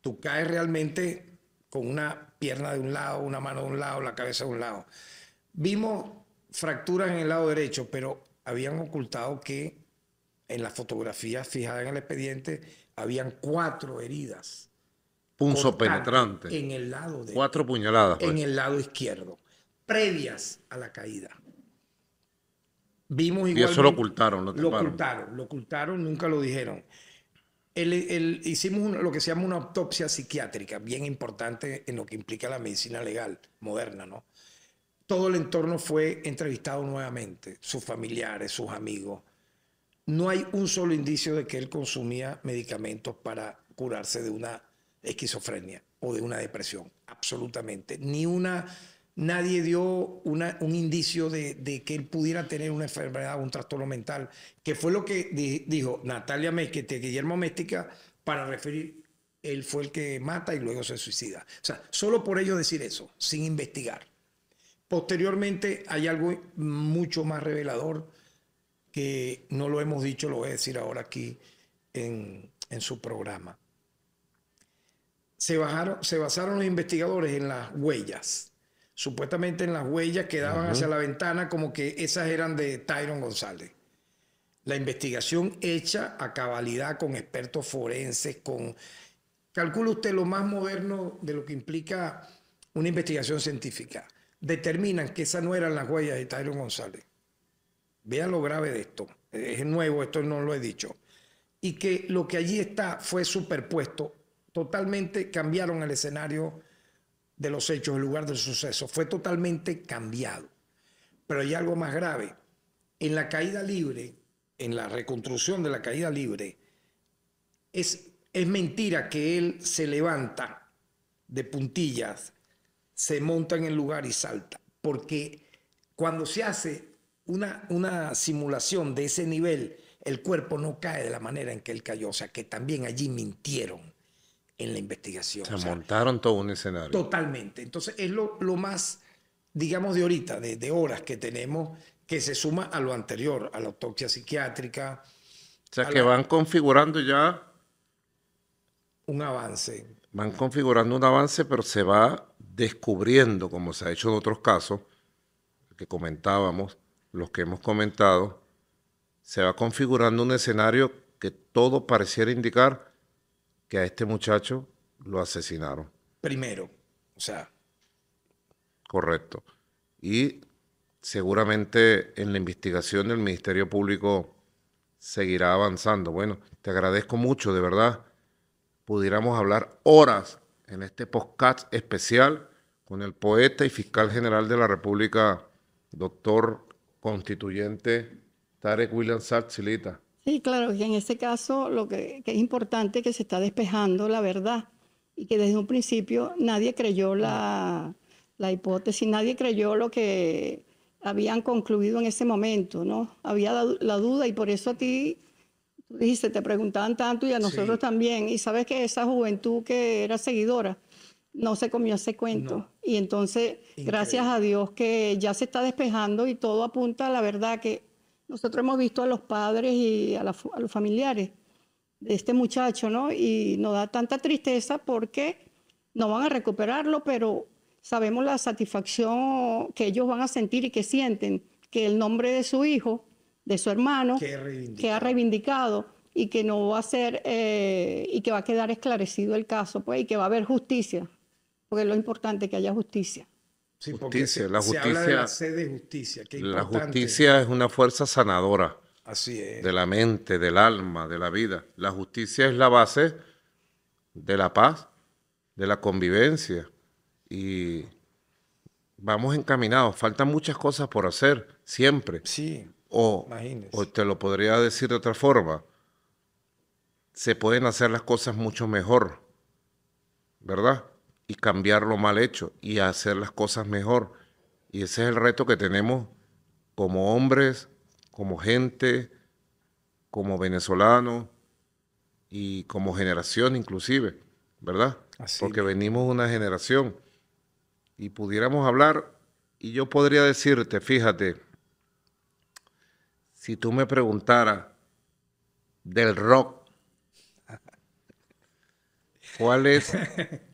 Tú caes realmente con una pierna de un lado, una mano de un lado, la cabeza de un lado. Vimos fracturas en el lado derecho, pero habían ocultado que en la fotografía fijada en el expediente habían cuatro heridas. Punzo penetrante. En el lado de, cuatro puñaladas. Pues. En el lado izquierdo, previas a la caída. Vimos Y eso lo ocultaron, lo, lo ocultaron, lo ocultaron, nunca lo dijeron. El, hicimos lo que se llama una autopsia psiquiátrica, bien importante en lo que implica la medicina legal moderna, ¿no? Todo el entorno fue entrevistado nuevamente, sus familiares, sus amigos. No hay un solo indicio de que él consumía medicamentos para curarse de una esquizofrenia o de una depresión, absolutamente. Ni una nadie dio un indicio de, que él pudiera tener una enfermedad, un trastorno mental, que fue lo que dijo Natalia Mézquete, Guillermo Méstica, para referir, él fue el que mata y luego se suicida. O sea, solo por ello decir eso, sin investigar. Posteriormente hay algo mucho más revelador que no lo hemos dicho, lo voy a decir ahora aquí en, su programa. Se, bajaron, se basaron los investigadores en las huellas supuestamente en las huellas que daban hacia la ventana, como que esas eran de Tyron González. La investigación hecha a cabalidad con expertos forenses, con... Calcula usted lo más moderno de lo que implica una investigación científica. Determinan que esas no eran las huellas de Tyron González. Vean lo grave de esto. Es nuevo, esto no lo he dicho. Y que lo que allí está fue superpuesto. Totalmente cambiaron el escenario de los hechos, en lugar del suceso. Fue totalmente cambiado. Pero hay algo más grave. En la caída libre, en la reconstrucción de la caída libre, es, es mentira que él se levanta de puntillas, se monta en el lugar y salta. Porque cuando se hace una, una simulación de ese nivel, el cuerpo no cae de la manera en que él cayó. O sea que también allí mintieron en la investigación. Se montaron todo un escenario. Totalmente. Entonces es lo, más, digamos, de ahorita, de, horas que tenemos, que se suma a lo anterior, a la autopsia psiquiátrica. O sea, que van configurando ya... Un avance. Van configurando un avance, pero se va descubriendo, como se ha hecho en otros casos, que comentábamos, los que hemos comentado, se va configurando un escenario que todo pareciera indicar que a este muchacho lo asesinaron. Primero, o sea. Correcto. Y seguramente en la investigación del Ministerio Público seguirá avanzando. Bueno, te agradezco mucho, de verdad. Pudiéramos hablar horas en este podcast especial con el poeta y fiscal general de la República, doctor constituyente Tarek William Sartzilita. Sí, claro, que en este caso lo que, es importante es que se está despejando la verdad y que desde un principio nadie creyó la, la hipótesis, nadie creyó lo que habían concluido en ese momento, ¿no? Había la, duda y por eso a ti, tú dijiste, te preguntaban tanto y a nosotros también. Y sabes que esa juventud que era seguidora no se comió ese cuento. Y entonces, gracias a Dios que ya se está despejando y todo apunta a la verdad que nosotros hemos visto a los padres y a, los familiares de este muchacho, ¿no? Y nos da tanta tristeza porque no van a recuperarlo, pero sabemos la satisfacción que ellos van a sentir y que sienten que el nombre de su hijo, de su hermano, que ha reivindicado y que no va a ser eh, y que va a quedar esclarecido el caso, pues, y que va a haber justicia, porque es lo importante que haya justicia justicia, la justicia. es una fuerza sanadora. Así De la mente, del alma, de la vida. La justicia es la base de la paz, de la convivencia. Y vamos encaminados. Faltan muchas cosas por hacer, siempre. Sí. o te lo podría decir de otra forma. Se pueden hacer las cosas mucho mejor. ¿Verdad? y cambiar lo mal hecho y hacer las cosas mejor. Y ese es el reto que tenemos como hombres, como gente, como venezolanos y como generación inclusive, ¿verdad? Porque venimos una generación y pudiéramos hablar y yo podría decirte, fíjate, si tú me preguntaras del rock, cuáles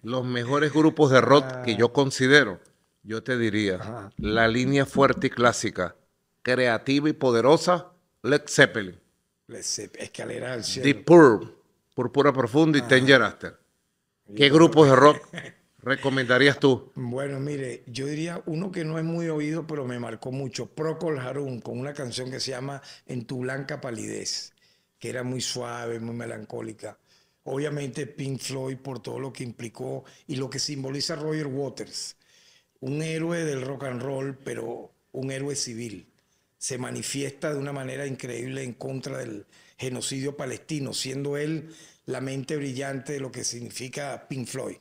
los mejores grupos de rock que ah. yo considero, yo te diría, la línea fuerte y clásica, creativa y poderosa, Led Zeppelin. Led Zeppelin, escalera al cielo. Deep Purple, Purpura Profunda y Tanger Aster. ¿Qué grupos de rock recomendarías tú? Bueno, mire, yo diría uno que no es muy oído, pero me marcó mucho, Procol Harum, con una canción que se llama En tu blanca palidez, que era muy suave, muy melancólica obviamente Pink Floyd por todo lo que implicó y lo que simboliza Roger Waters, un héroe del rock and roll, pero un héroe civil. Se manifiesta de una manera increíble en contra del genocidio palestino, siendo él la mente brillante de lo que significa Pink Floyd.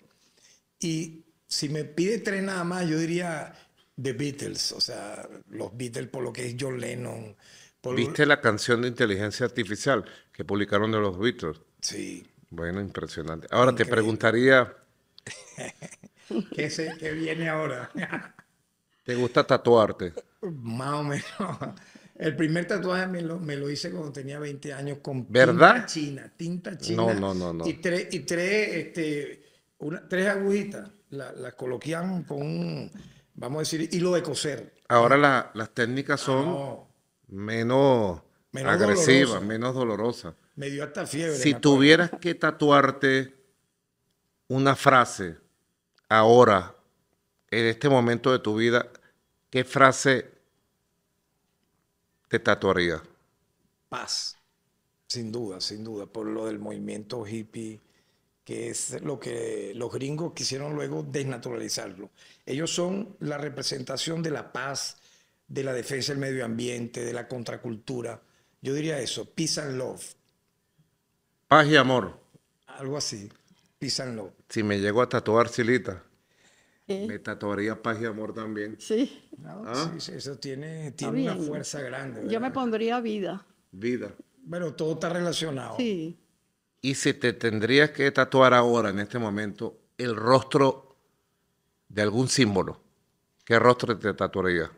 Y si me pide tres nada más, yo diría The Beatles, o sea, los Beatles por lo que es John Lennon. ¿Viste la canción de inteligencia artificial que publicaron de los Beatles? Sí, bueno, impresionante. Ahora te preguntaría... *laughs* ¿Qué, viene ahora? *laughs* ¿Te gusta tatuarte? Más o menos. El primer tatuaje me lo, me lo hice cuando tenía 20 años con ¿verdad? tinta china, tinta china. No, no, no, Y tres, y este, tres agujitas, las la con un, vamos a decir, hilo de coser. Ahora las técnicas ah, son menos, agresivas, menos dolorosas. Me dio hasta fiebre. Si tuvieras que tatuarte una frase ahora, en este momento de tu vida, ¿qué frase te tatuaría? Paz, sin duda, sin duda, por lo del movimiento hippie que es lo que los gringos quisieron luego desnaturalizarlo. Ellos son la representación de la paz, de la defensa del medio ambiente, de la contracultura. Yo diría eso, peace and love, Paz y amor. Algo así. Písanlo. Si me llego a tatuar Silita, me tatuaría paz y amor también. Sí. ¿Ah? eso tiene, tiene una fuerza grande. Yo me pondría vida. Vida. Bueno, todo está relacionado. Sí. Y si te tendrías que tatuar ahora, en este momento, el rostro de algún símbolo, ¿qué rostro te tatuaría?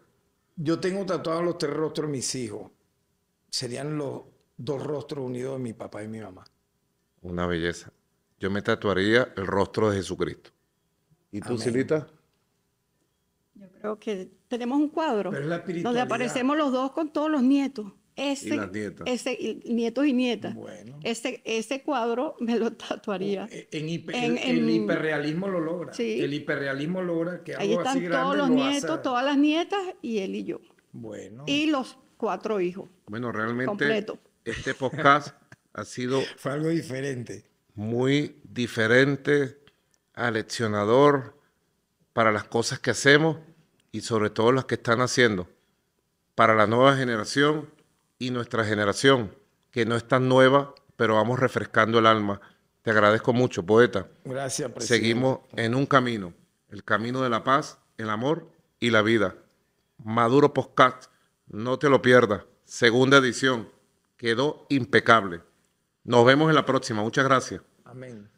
Yo tengo tatuados los tres rostros de mis hijos. Serían los dos rostros unidos de mi papá y mi mamá. Una belleza. Yo me tatuaría el rostro de Jesucristo. ¿Y tú, Silita? Yo creo que tenemos un cuadro donde aparecemos los dos con todos los nietos. Ese, Ese, nietos y nietas. Bueno. Ese, cuadro me lo tatuaría. Oh, eh, en, el hiperrealismo lo logra. Sí. El hiperrealismo logra que Ahí están todos los nietos, todas las nietas y él y yo. Bueno. Y los cuatro hijos. Bueno, realmente este podcast ha sido... Fue algo diferente. Muy diferente, aleccionador para las cosas que hacemos y sobre todo las que están haciendo para la nueva generación y nuestra generación, que no es tan nueva, pero vamos refrescando el alma. Te agradezco mucho, poeta. Gracias, presidente. Seguimos en un camino, el camino de la paz, el amor y la vida. Maduro podcast no te lo pierdas. Segunda edición, quedó impecable. Nos vemos en la próxima. Muchas gracias. Amén.